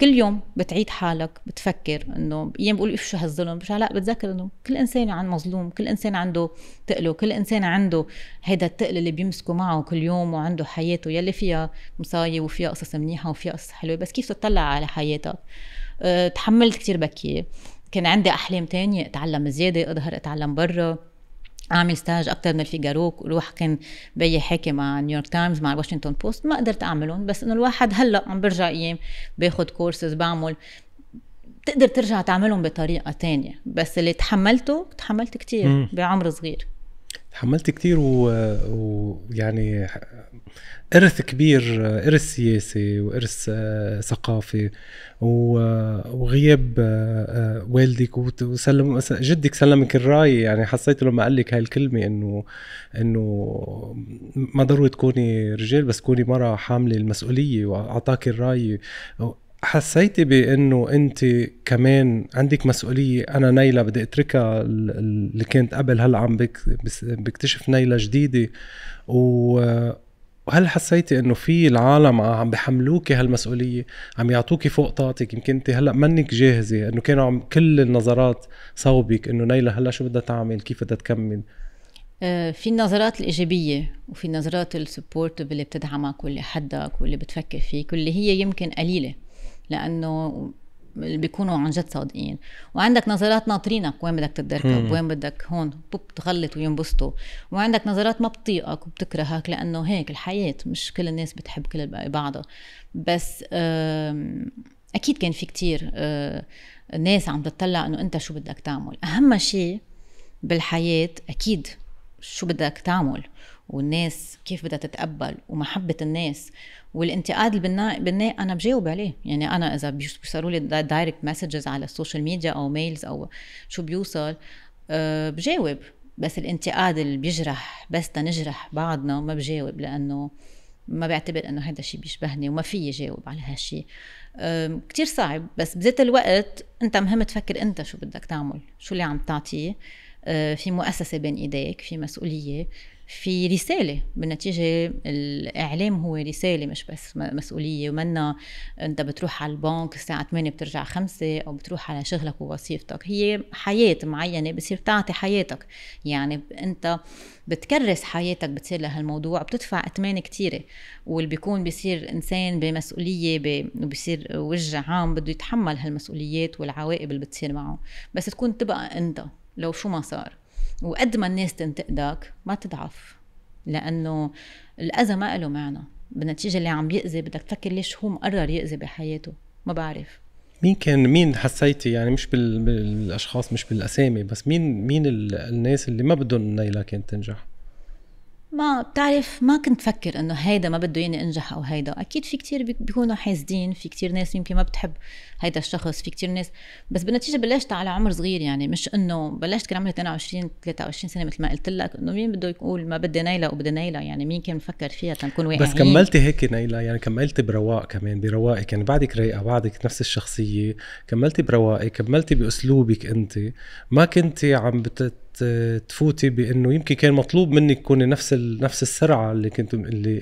كل يوم بتعيد حالك بتفكر انه ايام بقول اف شو هالظلم مش لا بتذكر انه كل انسان عن مظلوم كل انسان عنده تقله كل انسان عنده هيدا التقل اللي بيمسكه معه كل يوم وعنده حياته يلي فيها مصايب وفيها قصص منيحه وفيها قصص حلوه بس كيف تطلع على حياتك أه تحملت كثير بكيه كان عندي احلام تانية اتعلم زياده اظهر اتعلم برا اعمل ستاج اكثر من الفيجارو وروح كان بي حاكي مع نيويورك تايمز مع واشنطن بوست ما قدرت اعملهم بس انه الواحد هلا عم برجع ايام باخذ كورسز بعمل بتقدر ترجع تعملهم بطريقه تانية بس اللي تحملته تحملت كتير بعمر صغير تحملت كتير ويعني و... يعني ارث كبير ارث سياسي وارث آه، ثقافي آه، وغياب آه، والدك وسلم جدك سلمك الراي يعني حسيت لما قال لك هاي الكلمه انه انه ما ضروري تكوني رجال بس تكوني مره حامله المسؤوليه واعطاك الراي حسيتي بانه انت كمان عندك مسؤوليه انا نيله بدي اتركها اللي كانت قبل هلا عم بكتشف نيله جديده و وهل حسيتي انه في العالم عم بحملوكي هالمسؤوليه عم يعطوكي فوق طاقتك يمكن انت هلا منك جاهزه انه كانوا عم كل النظرات صوبك انه نيلة هلا شو بدها تعمل كيف بدها تكمل آه، في النظرات الإيجابية وفي النظرات السبورتيف اللي بتدعمك واللي حدك واللي بتفكر فيك واللي هي يمكن قليلة لأنه اللي بيكونوا عن جد صادقين وعندك نظرات ناطرينك وين بدك تتركب وين بدك هون بوب تغلط وينبسطوا وعندك نظرات ما بتطيقك وبتكرهك لانه هيك الحياه مش كل الناس بتحب كل بعضها بس اكيد كان في كتير آه، ناس عم تطلع انه انت شو بدك تعمل اهم شيء بالحياه اكيد شو بدك تعمل والناس كيف بدها تتقبل ومحبه الناس والانتقاد بالناء انا بجاوب عليه يعني انا اذا بيوصلوا لي دايركت مسجز على السوشيال ميديا او ميلز او شو بيوصل آه، بجاوب بس الانتقاد اللي بيجرح بس تنجرح بعضنا ما بجاوب لانه ما بعتبر انه هذا الشيء بيشبهني وما في جاوب على هالشيء كتير صعب بس بذات الوقت انت مهم تفكر انت شو بدك تعمل شو اللي عم تعطيه آه، في مؤسسه بين ايديك في مسؤوليه في رساله بالنتيجه الاعلام هو رساله مش بس مسؤوليه ومنا انت بتروح على البنك الساعه 8 بترجع 5 او بتروح على شغلك ووظيفتك هي حياه معينه بصير تعطي حياتك يعني انت بتكرس حياتك بتصير لهالموضوع بتدفع اثمان كثيره واللي بيكون بيصير انسان بمسؤوليه بصير وجه عام بده يتحمل هالمسؤوليات والعواقب اللي بتصير معه بس تكون تبقى انت لو شو ما صار وقد ما الناس تنتقدك ما تضعف لانه الاذى ما له معنى بالنتيجه اللي عم يأذي بدك تفكر ليش هو مقرر يأذي بحياته ما بعرف مين كان مين حسيتي يعني مش بالاشخاص مش بالاسامي بس مين مين الناس اللي ما بدهم نيلة كانت تنجح ما بتعرف ما كنت فكر انه هيدا ما بده ياني انجح او هيدا اكيد في كتير بيكونوا حاسدين في كتير ناس يمكن ما بتحب هيدا الشخص في كتير ناس بس بالنتيجه بلشت على عمر صغير يعني مش انه بلشت كان عمري 22 23 سنه مثل ما قلت لك انه مين بده يقول ما بدي نايله وبدي نايله يعني مين كان مفكر فيها تنكون واقعيين بس كملتي هيك نايله يعني كملتي برواق كمان برواقك يعني بعدك رايقه بعدك نفس الشخصيه كملتي برواقك كملتي باسلوبك انت ما كنتي عم بت آه، تفوتي بانه يمكن كان مطلوب منك تكوني نفس نفس السرعه اللي كنت اللي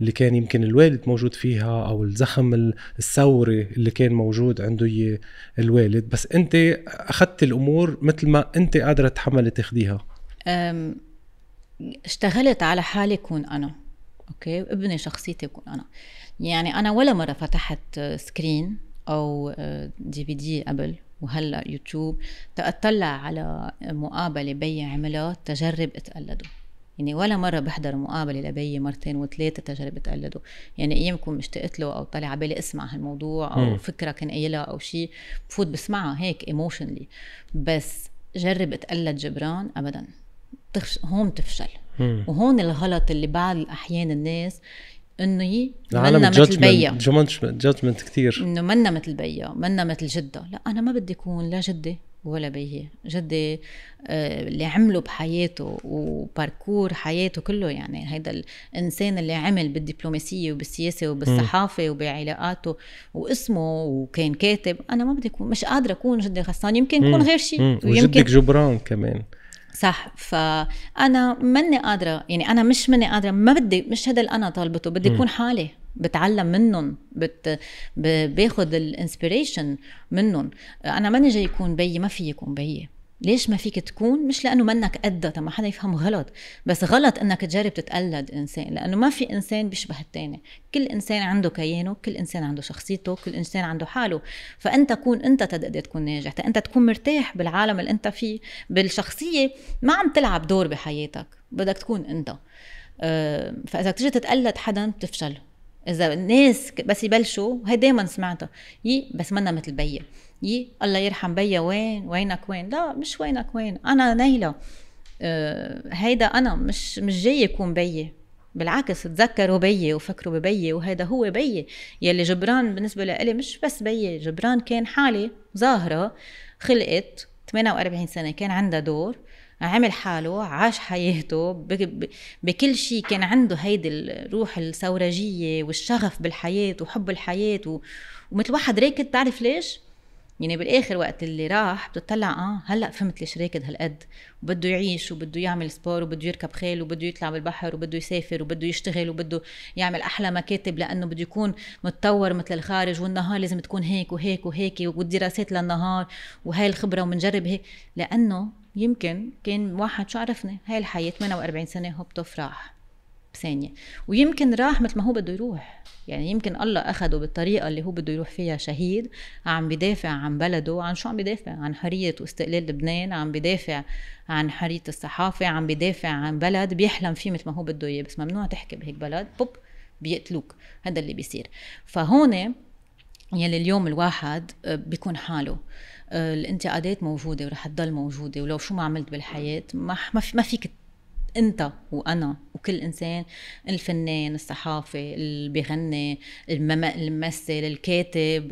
اللي كان يمكن الوالد موجود فيها او الزخم الثوري اللي كان موجود عنده الوالد بس انت اخذت الامور مثل ما انت قادره تحملي تاخديها اشتغلت على حالي كون انا اوكي ابني شخصيتي كون انا يعني انا ولا مره فتحت سكرين او دي آه، في دي قبل وهلا يوتيوب تطلع على مقابله بي عملها تجرب اتقلده يعني ولا مرة بحضر مقابلة لبي مرتين وثلاثة تجرب تقلده يعني أيام بكون مشتقت له أو طالع على بالي أسمع هالموضوع أو م. فكرة كان قايلها أو شيء بفوت بسمعها هيك ايموشنلي بس جرب اتقلد جبران أبدا تخش... هون تفشل م. وهون الغلط اللي بعض الأحيان الناس انه منا مثل بيا جادجمنت كثير انه منا مثل بيا منا مثل جده لا انا ما بدي اكون لا جدي ولا بيي جدي آه، اللي عمله بحياته وباركور حياته كله يعني هيدا الانسان اللي عمل بالدبلوماسيه وبالسياسه وبالصحافه وبعلاقاته واسمه وكان كاتب انا ما بدي اكون مش قادره اكون جدي غسان يمكن اكون غير شيء ويمكن وجدك جبران كمان صح فانا ماني قادره يعني انا مش ماني قادره ما بدي مش هذا اللي انا طالبته بدي اكون حالي بتعلم منهم بت... باخذ الانسبيريشن منهم انا ماني جاي يكون بيي ما في يكون بيي ليش ما فيك تكون مش لانه منك قدها ما حدا يفهم غلط بس غلط انك تجرب تتقلد انسان لانه ما في انسان بيشبه الثاني كل انسان عنده كيانه كل انسان عنده شخصيته كل انسان عنده حاله فانت كون انت تقدر تكون ناجح انت تكون مرتاح بالعالم اللي انت فيه بالشخصيه ما عم تلعب دور بحياتك بدك تكون انت آه، فاذا تيجي تتقلد حدا بتفشل اذا الناس بس يبلشوا هي دائما سمعتها يي بس منا مثل بيي يي الله يرحم بيا وين وينك وين لا مش وينك وين انا نيله أه هيدا انا مش مش جاي يكون بيي بالعكس تذكروا بيي وفكروا ببيي وهذا هو بيي يلي جبران بالنسبة لإلي مش بس بيي جبران كان حالي ظاهرة خلقت 48 سنة كان عندها دور عمل حاله عاش حياته بكل شيء كان عنده هيدي الروح الثورجية والشغف بالحياة وحب الحياة ومثل واحد راكد تعرف ليش؟ يعني بالاخر وقت اللي راح بتطلع اه هلا فهمت ليش راكد هالقد وبده يعيش وبده يعمل سبور وبده يركب خيل وبده يطلع بالبحر وبده يسافر وبده يشتغل وبده يعمل احلى مكاتب لانه بده يكون متطور مثل الخارج والنهار لازم تكون هيك وهيك وهيك والدراسات للنهار وهاي الخبره ومنجرب هيك لانه يمكن كان واحد شو عرفني هاي الحياه 48 سنه هو راح ثانية ويمكن راح مثل ما هو بده يروح يعني يمكن الله أخده بالطريقة اللي هو بده يروح فيها شهيد عم بدافع عن بلده عن شو عم بدافع عن حرية واستقلال لبنان عم بدافع عن حرية الصحافة عم بدافع عن بلد بيحلم فيه مثل ما هو بده إياه بس ممنوع تحكي بهيك بلد بوب بيقتلوك هذا اللي بيصير فهون يلي اليوم الواحد آه، بيكون حاله آه، الانتقادات موجودة ورح تضل موجودة ولو شو ما عملت بالحياة ما ما فيك انت وانا وكل انسان الفنان الصحافي اللي بيغني الممثل الكاتب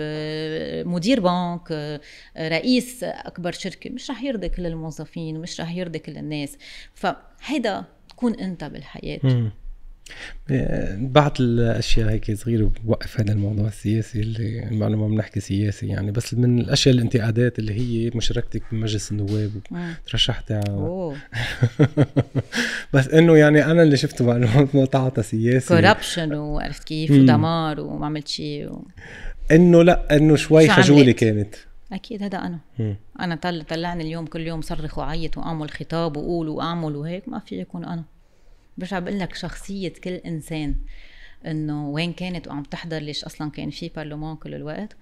مدير بنك رئيس اكبر شركه مش رح يرضي كل الموظفين مش رح يرضي كل الناس فهيدا تكون انت بالحياه بعض الاشياء هيك صغيره بوقف هذا الموضوع السياسي اللي المعلومه بنحكي سياسي يعني بس من الاشياء الانتقادات اللي هي مشاركتك بمجلس النواب ترشحت على بس انه يعني انا اللي شفته معلومات متعاطى سياسي كوربشن وعرفت كيف ودمار وما عملت شيء و... انه لا انه شوي خجوله كانت اكيد هذا انا مم. انا طلعني اليوم كل يوم صرخ وعيط وامل خطاب وقول واعمل وهيك ما في يكون انا برجع بقول لك شخصيه كل انسان انه وين كانت وعم تحضر ليش اصلا كان في برلمان كل الوقت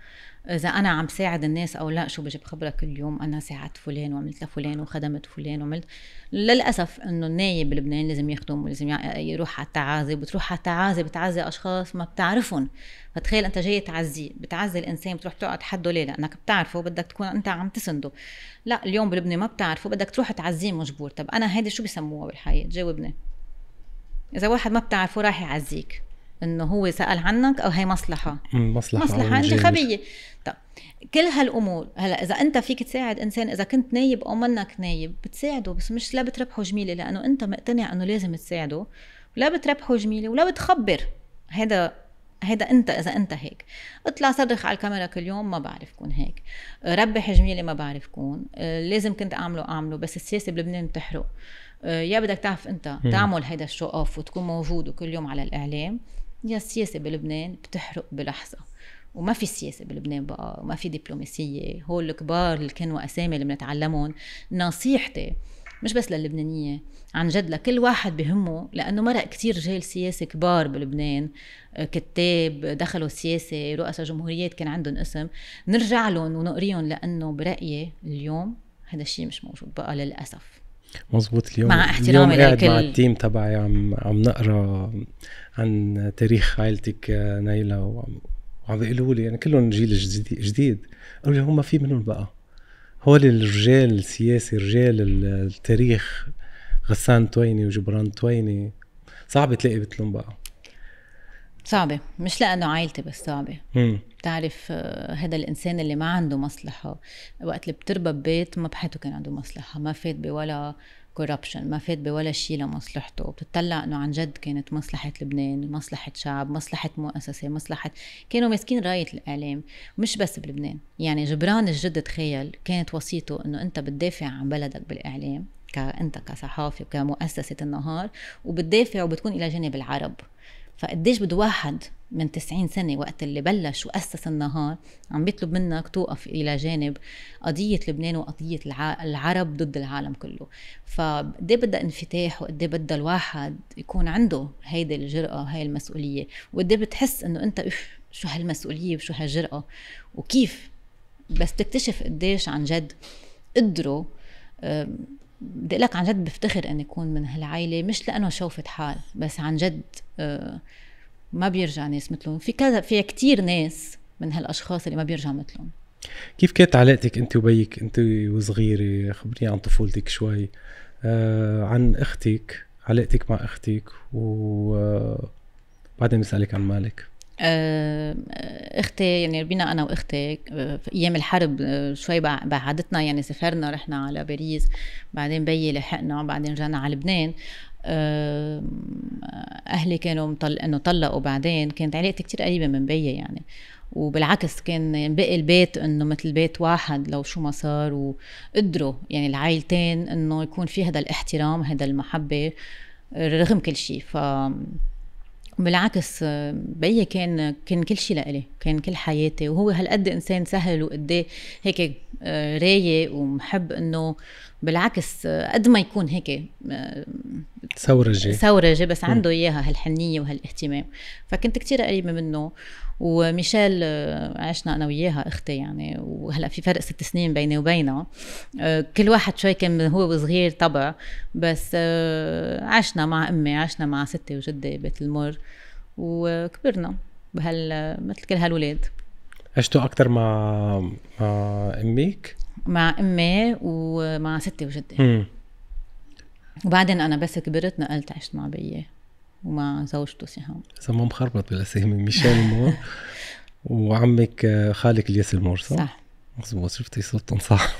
اذا انا عم ساعد الناس او لا شو بجيب خبرك كل يوم انا ساعدت فلان وعملت لفلان وخدمت فلان وعملت للاسف انه النايب بلبنان لازم يخدم ولازم يروح على التعازي بتروح على التعازي بتعزي اشخاص ما بتعرفهم فتخيل انت جاي تعزيه بتعزي الانسان بتروح تقعد حده ليه لانك بتعرفه بدك تكون انت عم تسنده لا اليوم بلبنان ما بتعرفه بدك تروح تعزيه مجبور طب انا هيدي شو بسموها بالحقيقه جاوبني اذا واحد ما بتعرفه راح يعزيك انه هو سال عنك او هي مصلحه مصلحه مصلحه انت خبيه طب كل هالامور هلا اذا انت فيك تساعد انسان اذا كنت نايب او منك نايب بتساعده بس مش لا بتربحه جميله لانه انت مقتنع انه لازم تساعده ولا بتربحه جميله ولا بتخبر هذا هذا انت اذا انت هيك اطلع صرخ على الكاميرا كل يوم ما بعرف كون هيك ربح جميله ما بعرف كون آه، لازم كنت اعمله اعمله بس السياسه بلبنان بتحرق آه، يا بدك تعرف انت تعمل هيدا الشو اوف وتكون موجود وكل يوم على الاعلام يا السياسه بلبنان بتحرق بلحظه وما في سياسه بلبنان بقى وما في دبلوماسيه هول الكبار اللي كانوا اسامي اللي بنتعلمهم نصيحتي مش بس للبنانية عن جد لكل واحد بهمه لأنه مرق كتير رجال سياسه كبار بلبنان آه، كتاب دخلوا السياسة رؤساء جمهوريات كان عندهم اسم نرجع لهم ونقريهم لأنه برأيي اليوم هذا الشيء مش موجود بقى للأسف مظبوط اليوم مع احترامي اليوم قاعد مع التيم تبعي عم عم نقرا عن تاريخ عائلتك آه، نايلة وعم وعم بيقولوا لي يعني كلهم جيل جديد, جديد. قالوا لي هم في منهم بقى هول الرجال السياسي رجال التاريخ غسان تويني وجبران تويني صعب تلاقي مثلهم بقى صعبة مش لأنه عائلتي بس صعبة مم. بتعرف آه، هذا الانسان اللي ما عنده مصلحه وقت اللي بتربى ببيت ما بحياته كان عنده مصلحه ما فات بولا كوربشن ما فات بولا شيء لمصلحته بتطلع انه عن جد كانت مصلحه لبنان مصلحه شعب مصلحه مؤسسه مصلحه كانوا ماسكين رايه الاعلام مش بس بلبنان يعني جبران الجد تخيل كانت وصيته انه انت بتدافع عن بلدك بالاعلام كأنت كصحافي وكمؤسسة النهار وبتدافع وبتكون إلى جانب العرب فقديش بده واحد من 90 سنة وقت اللي بلش وأسس النهار عم بيطلب منك توقف إلى جانب قضية لبنان وقضية العرب ضد العالم كله فقد بدها انفتاح وقد بدها الواحد يكون عنده هيدي الجرأة وهي المسؤولية وقد بتحس إنه أنت إف شو هالمسؤولية وشو هالجرأة وكيف بس تكتشف قديش عن جد قدروا بدي لك عن جد بفتخر اني اكون من هالعائله مش لانه شوفت حال بس عن جد آه، ما بيرجع ناس مثلهم في كذا في كثير ناس من هالاشخاص اللي ما بيرجع مثلهم كيف كانت علاقتك انت وبيك انت وصغيره خبرني عن طفولتك شوي آه، عن اختك علاقتك مع اختك وبعدين آه، بسالك عن مالك آه، اختي يعني ربينا انا واختي آه، في ايام الحرب آه، شوي بعدتنا يعني سافرنا رحنا على باريس بعدين بيي لحقنا بعدين رجعنا على لبنان اهلي كانوا مطل... انه طلقوا بعدين كانت علاقتي كتير قريبه من بيي يعني وبالعكس كان بقي البيت انه مثل بيت واحد لو شو ما صار وقدروا يعني العائلتين انه يكون في هذا الاحترام هذا المحبه رغم كل شيء ف بالعكس بيي كان كان كل شيء لإلي كان كل حياتي وهو هالقد انسان سهل وقد إيه هيك آه، رايق ومحب انه بالعكس قد ما يكون هيك ثورجي ثورجي بس عنده اياها هالحنيه وهالاهتمام فكنت كتير قريبه منه وميشيل آه، عشنا انا وياها اختي يعني وهلا في فرق ست سنين بيني وبينها آه، كل واحد شوي كان هو وصغير طبع بس آه، عشنا مع امي عشنا مع ستي وجدي بيت المر وكبرنا بهال مثل كل هالولاد عشتوا اكثر مع مع امك؟ مع امي ومع ستي وجدي مم. وبعدين انا بس كبرت نقلت عشت مع بيي ومع زوجته سهام سهام مخربط بالاسامي ميشيل مور وعمك آه، خالك الياس المور صح؟ صح مظبوط شفتي صرتهم صح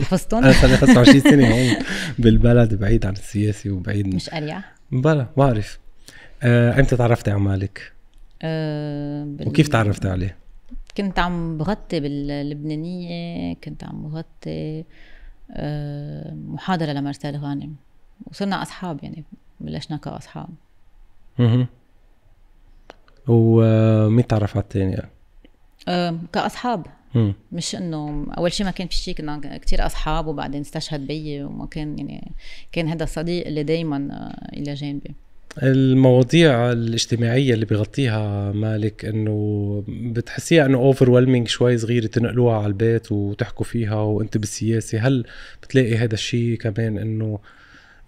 حفظتهم؟ انا صار لي 25 سنه هون بالبلد بعيد عن السياسه وبعيد مش اريح؟ بلا بعرف ايمتى آه، امتى تعرفتي على مالك؟ أه بال... وكيف تعرفتي عليه؟ كنت عم بغطي باللبنانية كنت عم بغطي آه، محاضرة لمارسيل غانم وصرنا أصحاب يعني بلشنا كأصحاب اها ومين تعرف على الثاني؟ يعني؟ آه، كأصحاب مش انه اول شيء ما كان في شيء كنا كثير اصحاب وبعدين استشهد بي وما كان يعني كان هذا الصديق اللي دائما آه، الى جانبي المواضيع الاجتماعيه اللي بغطيها مالك انه بتحسيها انه اوفر شوي صغيره تنقلوها على البيت وتحكوا فيها وانت بالسياسه هل بتلاقي هذا الشيء كمان انه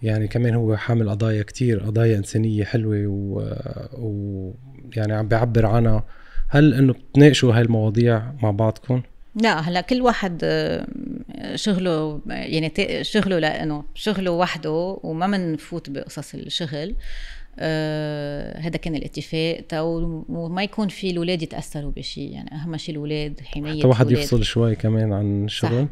يعني كمان هو حامل قضايا كتير قضايا انسانيه حلوه ويعني و... يعني عم بيعبر عنها هل انه بتناقشوا هاي المواضيع مع بعضكم لا هلا كل واحد آه، شغله يعني شغله لانه شغله وحده وما بنفوت بقصص الشغل آه هذا كان الاتفاق وما يكون في الاولاد يتاثروا بشيء يعني اهم شيء الاولاد حمايه الاولاد واحد يفصل شوي كمان عن الشغل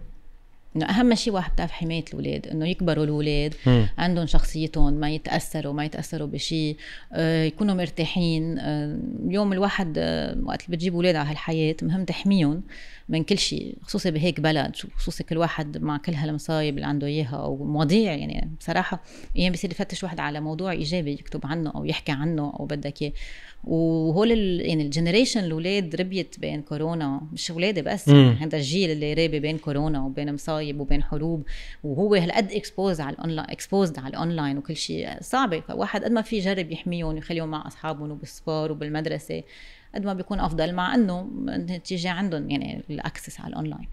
انه اهم شيء واحد بتعرف حمايه الاولاد انه يكبروا الاولاد عندهم شخصيتهم ما يتاثروا ما يتاثروا بشيء آه، يكونوا مرتاحين آه، يوم الواحد آه، وقت اللي بتجيب اولاد على هالحياه مهم تحميهم من كل شيء خصوصي بهيك بلد وخصوصي كل واحد مع كل هالمصايب اللي عنده اياها او مواضيع يعني بصراحه ايام بصير يفتش واحد على موضوع ايجابي يكتب عنه او يحكي عنه او بدك اياه وهول ال... يعني الجنريشن الاولاد ربيت بين كورونا مش اولادي بس يعني هذا الجيل اللي رابي بين كورونا وبين مصايب وبين حروب وهو هالقد اكسبوز على الاونلاين اكسبوزد على الاونلاين وكل شيء صعبه فواحد قد ما في جرب يحميهم ويخليهم مع اصحابهم وبالسبار وبالمدرسه قد ما بيكون افضل مع انه النتيجه عندهم يعني الاكسس على الاونلاين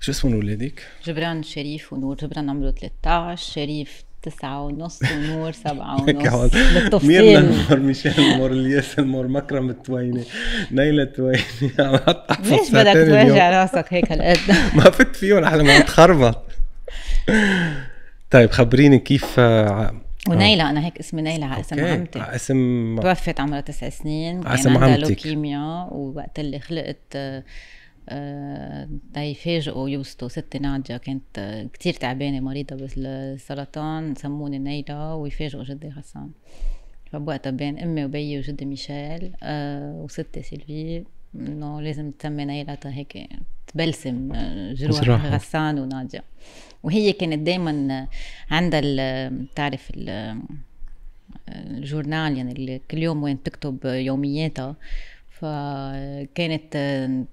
شو اسمهم ولادك؟ جبران شريف ونور جبران عمره 13 شريف تسعة ونص ونور سبعة ونص بالتفصيل ميرنا مور ميشيل نور الياس نور مكرم التويني نيلة التويني ليش بدك توجع راسك هيك هالقد؟ ما فت فيهم على ما تخربط طيب خبريني كيف ونيلة أنا هيك اسمي نيلة على اسم عمتي اسم توفت عمرها تسع سنين على اسم عندها لوكيميا ووقت اللي خلقت تيفاجئوا آه، آه، يوستو ستي نادية كانت آه، كتير تعبانة مريضة بالسرطان سموني نيلة ويفاجئوا جدي حسان فبوقتها بين أمي وبيي وجدي ميشيل وستي سيلفي إنه لازم تسمي نيلة هيك تبلسم جروح غسان ونادية وهي كانت دايما عندها تعرف الجورنال يعني اللي كل يوم وين تكتب يومياتها فكانت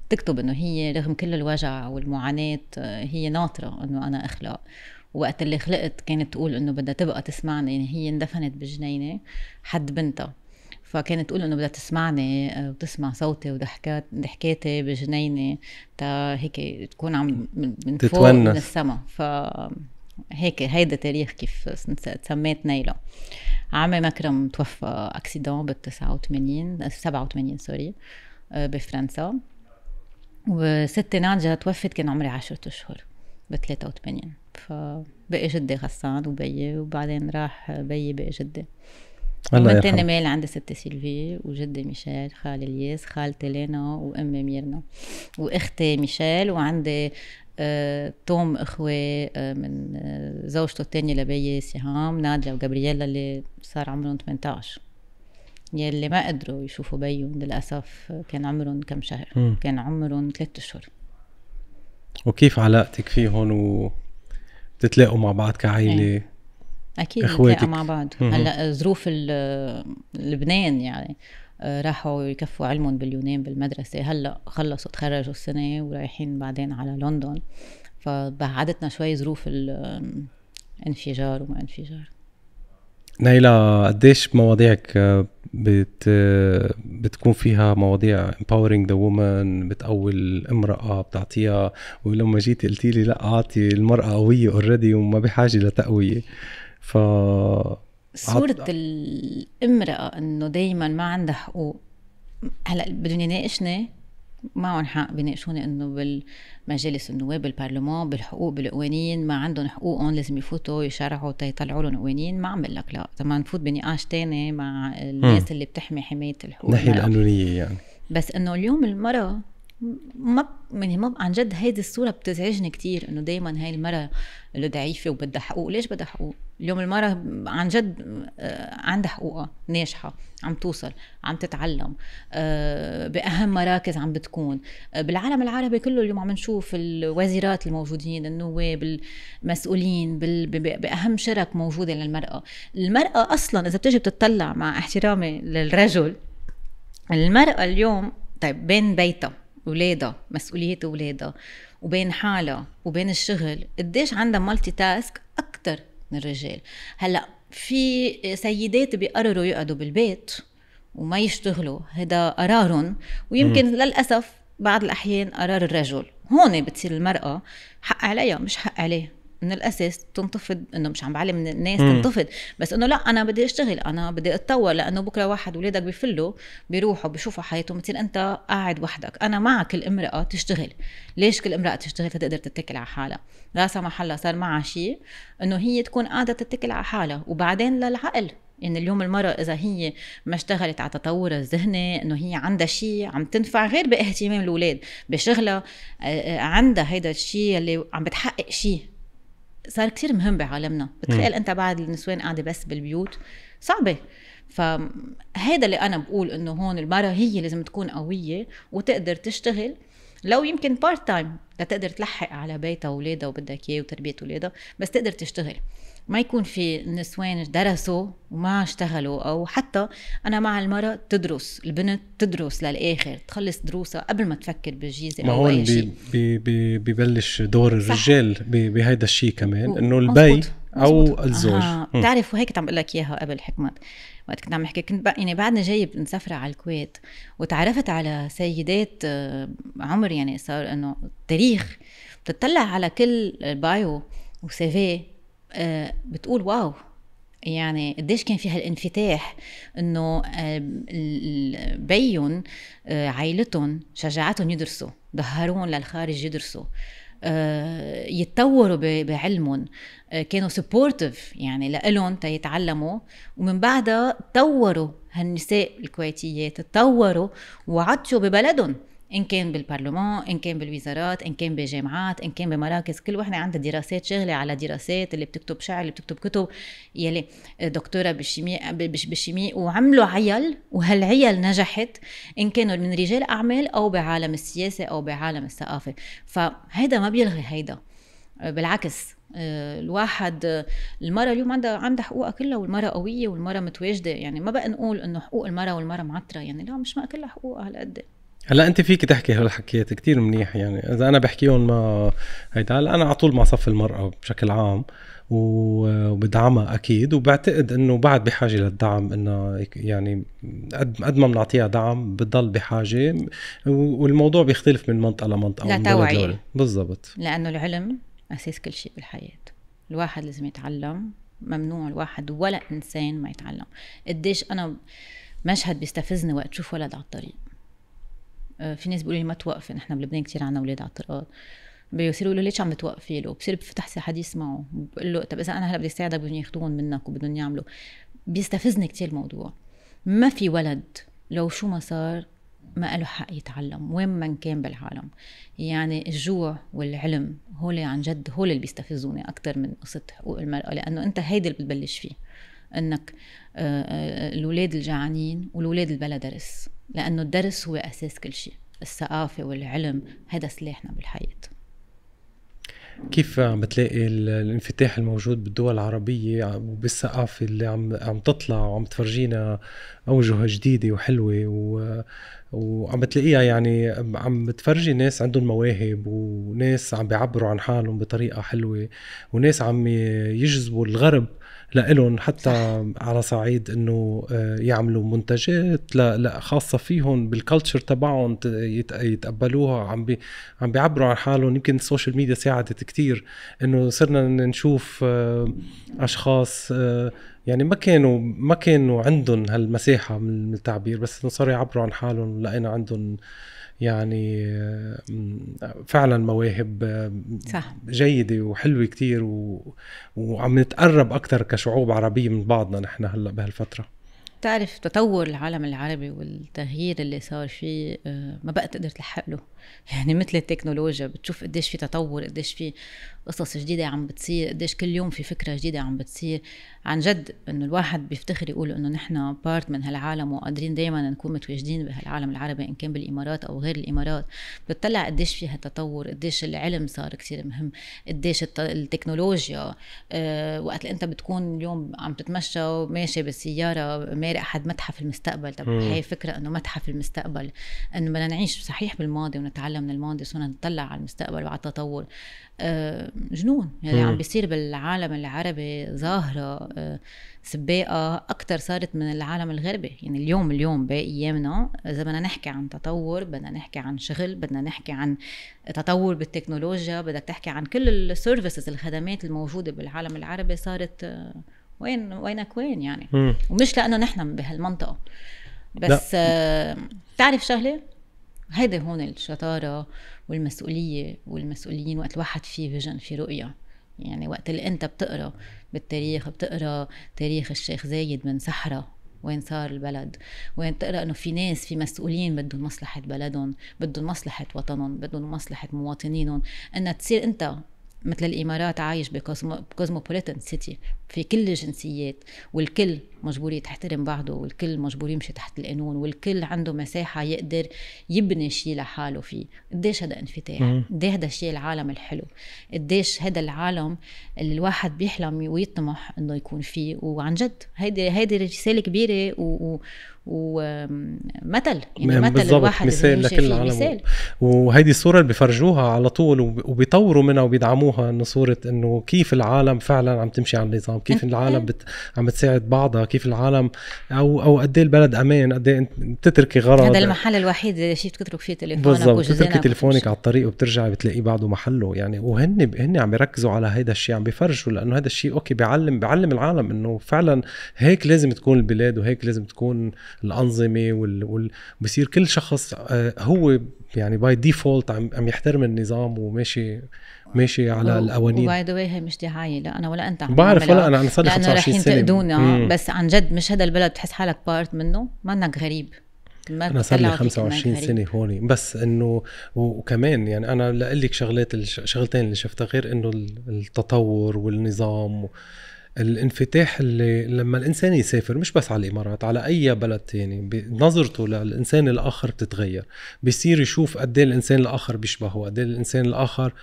تكتب انه هي رغم كل الوجع والمعاناة هي ناطرة انه انا اخلق وقت اللي خلقت كانت تقول انه بدها تبقى تسمعني يعني هي اندفنت بجنينة حد بنتها فكانت تقول انه بدها تسمعني آه، وتسمع صوتي وضحكات ضحكاتي بجنينه تا هيك تكون عم من فوق من السما ف هيك هيدا تاريخ كيف تسميت نيلو عمي مكرم توفى اكسيدون بال 89 87 سوري بفرنسا وستي نانجا توفت كان عمري 10 اشهر ب 83 فبقي جدي غسان وبيي وبعدين راح بيي بقي جدي بنت مال عندي ست سيلفي وجدي ميشيل خال الياس خالتي لينا وامي ميرنا واختي ميشيل وعندي آه، توم آه، من آه، زوجته الثانية لبيي سهام نادلة وجابرييلا اللي صار عمرهم 18 يلي ما قدروا يشوفوا بيهم للأسف كان عمرهم كم شهر م. كان عمرهم ثلاثة أشهر وكيف علاقتك فيهم وبتتلاقوا مع بعض كعائلة؟ إيه. اكيد اخواتك مع بعض هلا آه، ظروف آه، لبنان يعني آه، راحوا يكفوا علمهم باليونان بالمدرسة هلا خلصوا تخرجوا السنة ورايحين بعدين على لندن فبعدتنا شوي ظروف الانفجار وما انفجار نايلة قديش مواضيعك بت بتكون فيها مواضيع empowering the woman بتقوي الامرأة بتعطيها ولما جيت قلتي لي لا أعطي المرأة قوية اوريدي وما بحاجة لتقوية ف صورة عط... الامرأة انه دايما ما عندها حقوق هلا بدهم يناقشني معهم حق بيناقشوني انه بالمجالس النواب بالبرلمان بالحقوق بالقوانين ما عندهم حقوقهم لازم يفوتوا يشرعوا تيطلعوا لهم قوانين ما عم بقول لك لا طبعا نفوت بنقاش تاني مع الناس م. اللي بتحمي حمايه الحقوق الناحيه القانونيه يعني بس انه اليوم المراه ما يعني ما عن جد هيدي الصوره بتزعجني كثير انه دائما هاي المراه اللي ضعيفه وبدها حقوق ليش بدها حقوق اليوم المراه عن جد آه، عندها حقوقها ناجحه عم توصل عم تتعلم آه، باهم مراكز عم بتكون آه، بالعالم العربي كله اليوم عم نشوف الوزيرات الموجودين النواب المسؤولين باهم شرك موجوده للمراه المراه اصلا اذا بتجي بتطلع مع احترامي للرجل المراه اليوم طيب بين بيتها ولادها مسؤولية ولادها وبين حالها وبين الشغل قديش عندها مالتي تاسك أكتر من الرجال هلأ في سيدات بيقرروا يقعدوا بالبيت وما يشتغلوا هذا قرارهم ويمكن م. للأسف بعض الأحيان قرار الرجل هون بتصير المرأة حق عليها مش حق عليه من الاساس تنتفض انه مش عم بعلم من الناس مم. تنتفض بس انه لا انا بدي اشتغل انا بدي اتطور لانه بكره واحد ولادك بفلوا بيروحوا بشوفوا حياتهم بتصير انت قاعد وحدك انا مع كل امراه تشتغل ليش كل امراه تشتغل تقدر تتكل على حالها لا سمح الله صار معها شيء انه هي تكون قاعده تتكل على حالها وبعدين للعقل يعني اليوم المرأة إذا هي ما اشتغلت على تطورها الذهني إنه هي عندها شيء عم تنفع غير باهتمام الأولاد بشغلها آه، آه، عندها هيدا الشيء اللي عم بتحقق شيء صار كثير مهم بعالمنا بتخيل انت بعد النسوان قاعده بس بالبيوت صعبه فهيدا اللي انا بقول انه هون المراه هي لازم تكون قويه وتقدر تشتغل لو يمكن بارت تايم لتقدر تلحق على بيتها واولادها وبدك اياه وتربيه اولادها بس تقدر تشتغل ما يكون في نسوان درسوا وما اشتغلوا او حتى انا مع المراه تدرس البنت تدرس للاخر تخلص دروسها قبل ما تفكر بالجيزه ما هون بي بي بي ببلش دور الرجال بهيدا الشيء كمان انه البي او الزوج آه. بتعرف وهيك كنت عم بقول لك اياها قبل حكمت وقت كنت عم احكي كنت بق... يعني بعدنا جاي مسافره على الكويت وتعرفت على سيدات آه، عمر يعني صار انه تاريخ بتطلع على كل بايو وسيفي آه، بتقول واو يعني قديش كان في هالانفتاح انه آه، بين آه، عائلتهم شجعتهم يدرسوا ظهرون للخارج يدرسوا يتطوروا بعلمهم كانوا سبورتيف يعني لإلهم تيتعلموا ومن بعدها طوروا هالنساء الكويتيات تطوروا وعطشوا ببلدهم ان كان بالبرلمان ان كان بالوزارات ان كان بجامعات ان كان بمراكز كل وحده عندها دراسات شغله على دراسات اللي بتكتب شعر اللي بتكتب كتب يلي دكتوره بالشيمياء بالشيمياء وعملوا عيل وهالعيل نجحت ان كانوا من رجال اعمال او بعالم السياسه او بعالم الثقافه فهيدا ما بيلغي هيدا بالعكس آه، الواحد المرأة اليوم عندها عندها حقوقها كلها والمرأة قوية والمرأة متواجدة يعني ما بقى نقول انه حقوق المرأة والمرأة معترة يعني لا مش ما كلها حقوقها هالقد هلا انت فيك تحكي هالحكيات كتير منيح يعني اذا انا بحكيهم ما هيدا هلا انا على طول مع صف المراه بشكل عام وبدعمها اكيد وبعتقد انه بعد بحاجه للدعم انه يعني قد ما بنعطيها دعم بتضل بحاجه والموضوع بيختلف من منطقه لمنطقه لا بالضبط لانه العلم اساس كل شيء بالحياه الواحد لازم يتعلم ممنوع الواحد ولا انسان ما يتعلم قديش انا مشهد بيستفزني وقت شوف ولد على الطريق آه، في ناس بيقولوا لي ما توقفي نحن بلبنان كثير عنا اولاد على الطرقات بيصيروا يقولوا ليش عم بتوقفي له بصير بفتح حديث معه بقول له طب اذا انا هلا بدي اساعدك بدهم ياخذون منك وبدهم يعملوا بيستفزني كثير الموضوع ما في ولد لو شو ما صار ما له حق يتعلم وين ما كان بالعالم يعني الجوع والعلم هول عن جد هول اللي بيستفزوني اكثر من قصه حقوق المراه لانه انت هيدي اللي بتبلش فيه انك آه، آه، الاولاد الجعانين والاولاد البلا درس لأنه الدرس هو أساس كل شيء الثقافة والعلم هذا سلاحنا بالحياة كيف عم بتلاقي الانفتاح الموجود بالدول العربية وبالثقافة اللي عم عم تطلع وعم تفرجينا أوجه جديدة وحلوة و... وعم بتلاقيها يعني عم بتفرجي ناس عندهم مواهب وناس عم بيعبروا عن حالهم بطريقة حلوة وناس عم يجذبوا الغرب لإلهم حتى على صعيد انه آه، يعملوا منتجات لا لا خاصه فيهم بالكالتشر تبعهم يتقبلوها عم بي عم بيعبروا عن حالهم يمكن السوشيال ميديا ساعدت كثير انه صرنا نشوف آه، اشخاص آه، يعني ما كانوا ما كانوا عندهم هالمساحه من التعبير بس صاروا يعبروا عن حالهم لقينا عندهم يعني فعلا مواهب صح. جيدة وحلوة كتير و... وعم نتقرب أكثر كشعوب عربية من بعضنا نحن هلأ بهالفترة تعرف تطور العالم العربي والتغيير اللي صار فيه آه، ما بقى تقدر تلحق له يعني مثل التكنولوجيا بتشوف قديش في تطور قديش في قصص جديدة عم بتصير قديش كل يوم في فكرة جديدة عم بتصير عن جد انه الواحد بيفتخر يقول انه نحن بارت من هالعالم وقادرين دايما نكون متواجدين بهالعالم العربي ان كان بالامارات او غير الامارات بتطلع قديش في هالتطور قديش العلم صار كثير مهم قديش التكنولوجيا أه وقت اللي انت بتكون اليوم عم تتمشى وماشي بالسيارة مارق حد متحف المستقبل طب هي فكرة انه متحف المستقبل انه بدنا نعيش صحيح بالماضي نتعلم من المهندس نطلع على المستقبل وعلى التطور آه، جنون يعني عم بيصير بالعالم العربي ظاهره آه، سباقه اكثر صارت من العالم الغربي يعني اليوم اليوم بايامنا اذا بدنا نحكي عن تطور بدنا نحكي عن شغل بدنا نحكي عن تطور بالتكنولوجيا بدك تحكي عن كل السيرفيسز الخدمات الموجوده بالعالم العربي صارت آه، وين وينك وين يعني مم. ومش لانه نحن بهالمنطقه بس لا. تعرف شغله هيدا هون الشطاره والمسؤوليه والمسؤولين وقت الواحد في فيجن في رؤيه يعني وقت اللي انت بتقرا بالتاريخ بتقرا تاريخ الشيخ زايد من سحره وين صار البلد وين بتقرا انه في ناس في مسؤولين بدهم مصلحه بلدهم بدهم مصلحه وطنهم بدهم مصلحه مواطنينهم انها تصير انت مثل الامارات عايش بكوزموبوليتان سيتي في كل الجنسيات والكل مجبور يتحترم بعضه والكل مجبور يمشي تحت القانون والكل عنده مساحة يقدر يبني شيء لحاله فيه قديش هذا انفتاح قد هذا الشيء العالم الحلو قديش هذا العالم اللي الواحد بيحلم ويطمح انه يكون فيه وعن جد هيدي هيدي رسالة كبيرة و... ومثل يعني مثل الواحد مثال لكل العالم مثال. وهيدي الصوره اللي بفرجوها على طول وبيطوروا منها وبيدعموها انه صوره انه كيف العالم فعلا عم تمشي على النظام كيف العالم إيه؟ بت... عم بتساعد بعضها كيف العالم او او قد ايه البلد امان قد ايه بتتركي غرض هذا المحل الوحيد اللي شيء بتترك فيه تليفونك بالضبط بتتركي تليفونك على الطريق وبترجعي بتلاقيه بعده محله يعني وهن هن عم يركزوا على هيدا الشيء عم بفرجوا لانه هذا الشيء اوكي بيعلم بيعلم العالم انه فعلا هيك لازم تكون البلاد وهيك لازم تكون الانظمه وال... وال... بصير كل شخص آه، هو يعني باي ديفولت عم عم يحترم النظام وماشي ماشي على القوانين باي ذا واي هي مش دعايه لا انا ولا انت عم بعرف ولا انا عم صار 25 سنه ينتقدونا آه، بس عن جد مش هذا البلد بتحس حالك بارت منه انك غريب انا صار لي 25 سنه هون بس انه وكمان يعني انا لاقول لك شغلات شغلتين اللي شفتها غير انه التطور والنظام الانفتاح اللي لما الانسان يسافر مش بس على الامارات على اي بلد تاني نظرته للانسان الاخر بتتغير بيصير يشوف قد ايه الانسان الاخر بيشبهه قد ايه الانسان الاخر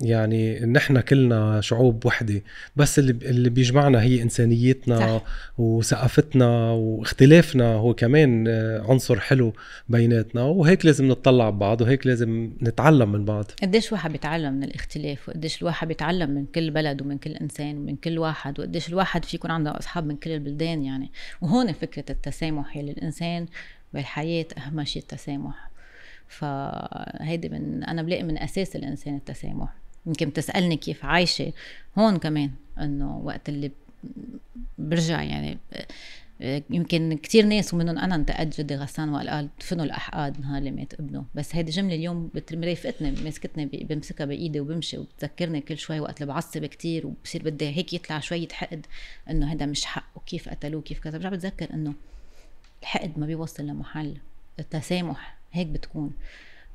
يعني نحن كلنا شعوب وحده بس اللي اللي بيجمعنا هي انسانيتنا صح. وثقافتنا واختلافنا هو كمان آه، عنصر حلو بيناتنا وهيك لازم نتطلع ببعض وهيك لازم نتعلم من بعض قديش واحد بيتعلم من الاختلاف وقديش الواحد بيتعلم من كل بلد ومن كل انسان ومن من كل واحد وقديش الواحد في يكون عنده اصحاب من كل البلدان يعني وهون فكره التسامح يلي الانسان بالحياه اهم شيء التسامح فهيدي من انا بلاقي من اساس الانسان التسامح يمكن تسالني كيف عايشه هون كمان انه وقت اللي برجع يعني يمكن كثير ناس ومنهم انا انتقدت جدي غسان وقال قال دفنوا الاحقاد نهار اللي مات ابنه بس هيدي جمله اليوم مرافقتني ماسكتني بمسكها بايدي وبمشي وبتذكرني كل شوي وقت اللي بعصب كثير وبصير بدي هيك يطلع شويه حقد انه هذا مش حق وكيف قتلوه كيف كذا برجع بتذكر انه الحقد ما بيوصل لمحل التسامح هيك بتكون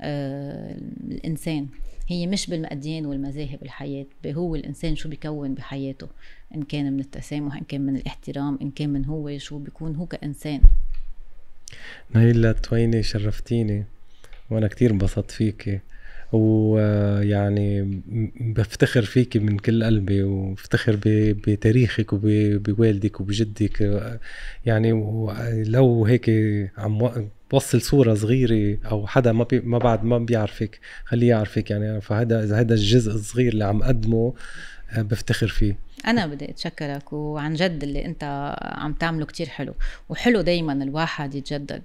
آه، الانسان هي مش بالمقاديان والمذاهب الحياة هو الإنسان شو بيكون بحياته إن كان من التسامح إن كان من الاحترام إن كان من هو شو بيكون هو كإنسان نايلة تويني شرفتيني وأنا كتير انبسطت فيكي ويعني بفتخر فيكي من كل قلبي وبفتخر بتاريخك وبوالدك وبجدك يعني لو هيك عم وصل صوره صغيره او حدا ما بي ما بعد ما بيعرفك خليه يعرفك يعني فهذا اذا هذا الجزء الصغير اللي عم قدمه آه، بفتخر فيه أنا بدي أتشكرك وعن جد اللي أنت عم تعمله كتير حلو وحلو دايما الواحد يتجدد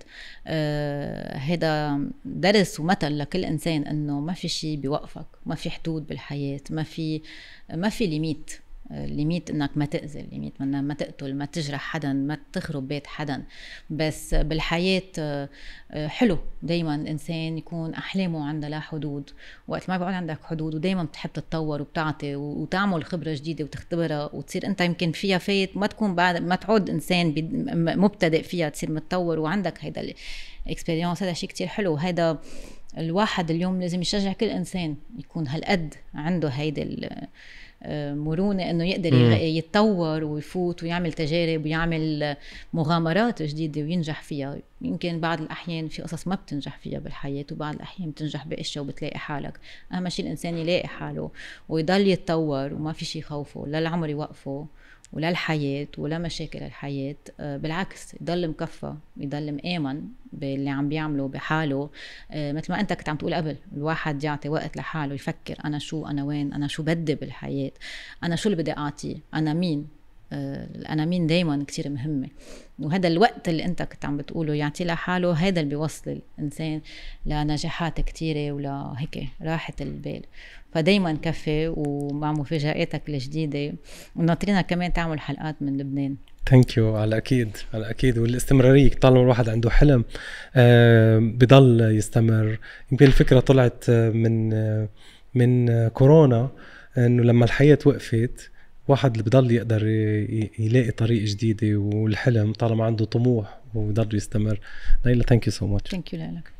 هذا آه درس ومثل لكل إنسان أنه ما في شيء بيوقفك ما في حدود بالحياة ما في ما في ليميت ليميت انك ما تاذي ليميت ما تقتل ما تجرح حدا ما تخرب بيت حدا بس بالحياه آه، حلو دائما الانسان يكون احلامه عندها لا حدود وقت ما بيقعد عندك حدود ودائما بتحب تتطور وبتعطي وتعمل خبره جديده وتختبرها وتصير انت يمكن فيها فايت ما تكون بعد ما تعود انسان مبتدئ فيها تصير متطور وعندك هيدا الاكسبيرينس هذا شيء كتير حلو هذا الواحد اليوم لازم يشجع كل انسان يكون هالقد عنده هيدا آه، مرونه انه يقدر يتطور ويفوت ويعمل تجارب ويعمل مغامرات جديده وينجح فيها يمكن بعض الاحيان في قصص ما بتنجح فيها بالحياه وبعض الاحيان بتنجح باشياء وبتلاقي حالك اهم شيء الانسان يلاقي حاله ويضل يتطور وما في شيء يخوفه لا العمر يوقفه ولا الحياة ولا مشاكل الحياة آه، بالعكس يضل مكفى يضل مآمن باللي عم بيعمله بحاله آه، مثل ما أنت كنت عم تقول قبل الواحد يعطي وقت لحاله يفكر أنا شو أنا وين أنا شو بدي بالحياة أنا شو اللي بدي أعطيه أنا مين الانامين دايما كتير مهمه وهذا الوقت اللي انت كنت عم بتقوله يعطي لحاله هذا اللي بيوصل الانسان لنجاحات كتيره هيك راحه البال فدايما كفي ومع مفاجاتك الجديده وناطرينها كمان تعمل حلقات من لبنان ثانك يو على اكيد على اكيد والاستمراريه طالما الواحد عنده حلم آه بضل يستمر يمكن الفكره طلعت آه، من آه، من آه، كورونا انه لما الحياه وقفت واحد اللي بضل يقدر يلاقي طريق جديده والحلم طالما عنده طموح وبضل يستمر ليلى ثانك يو سو ماتش ثانك يو لك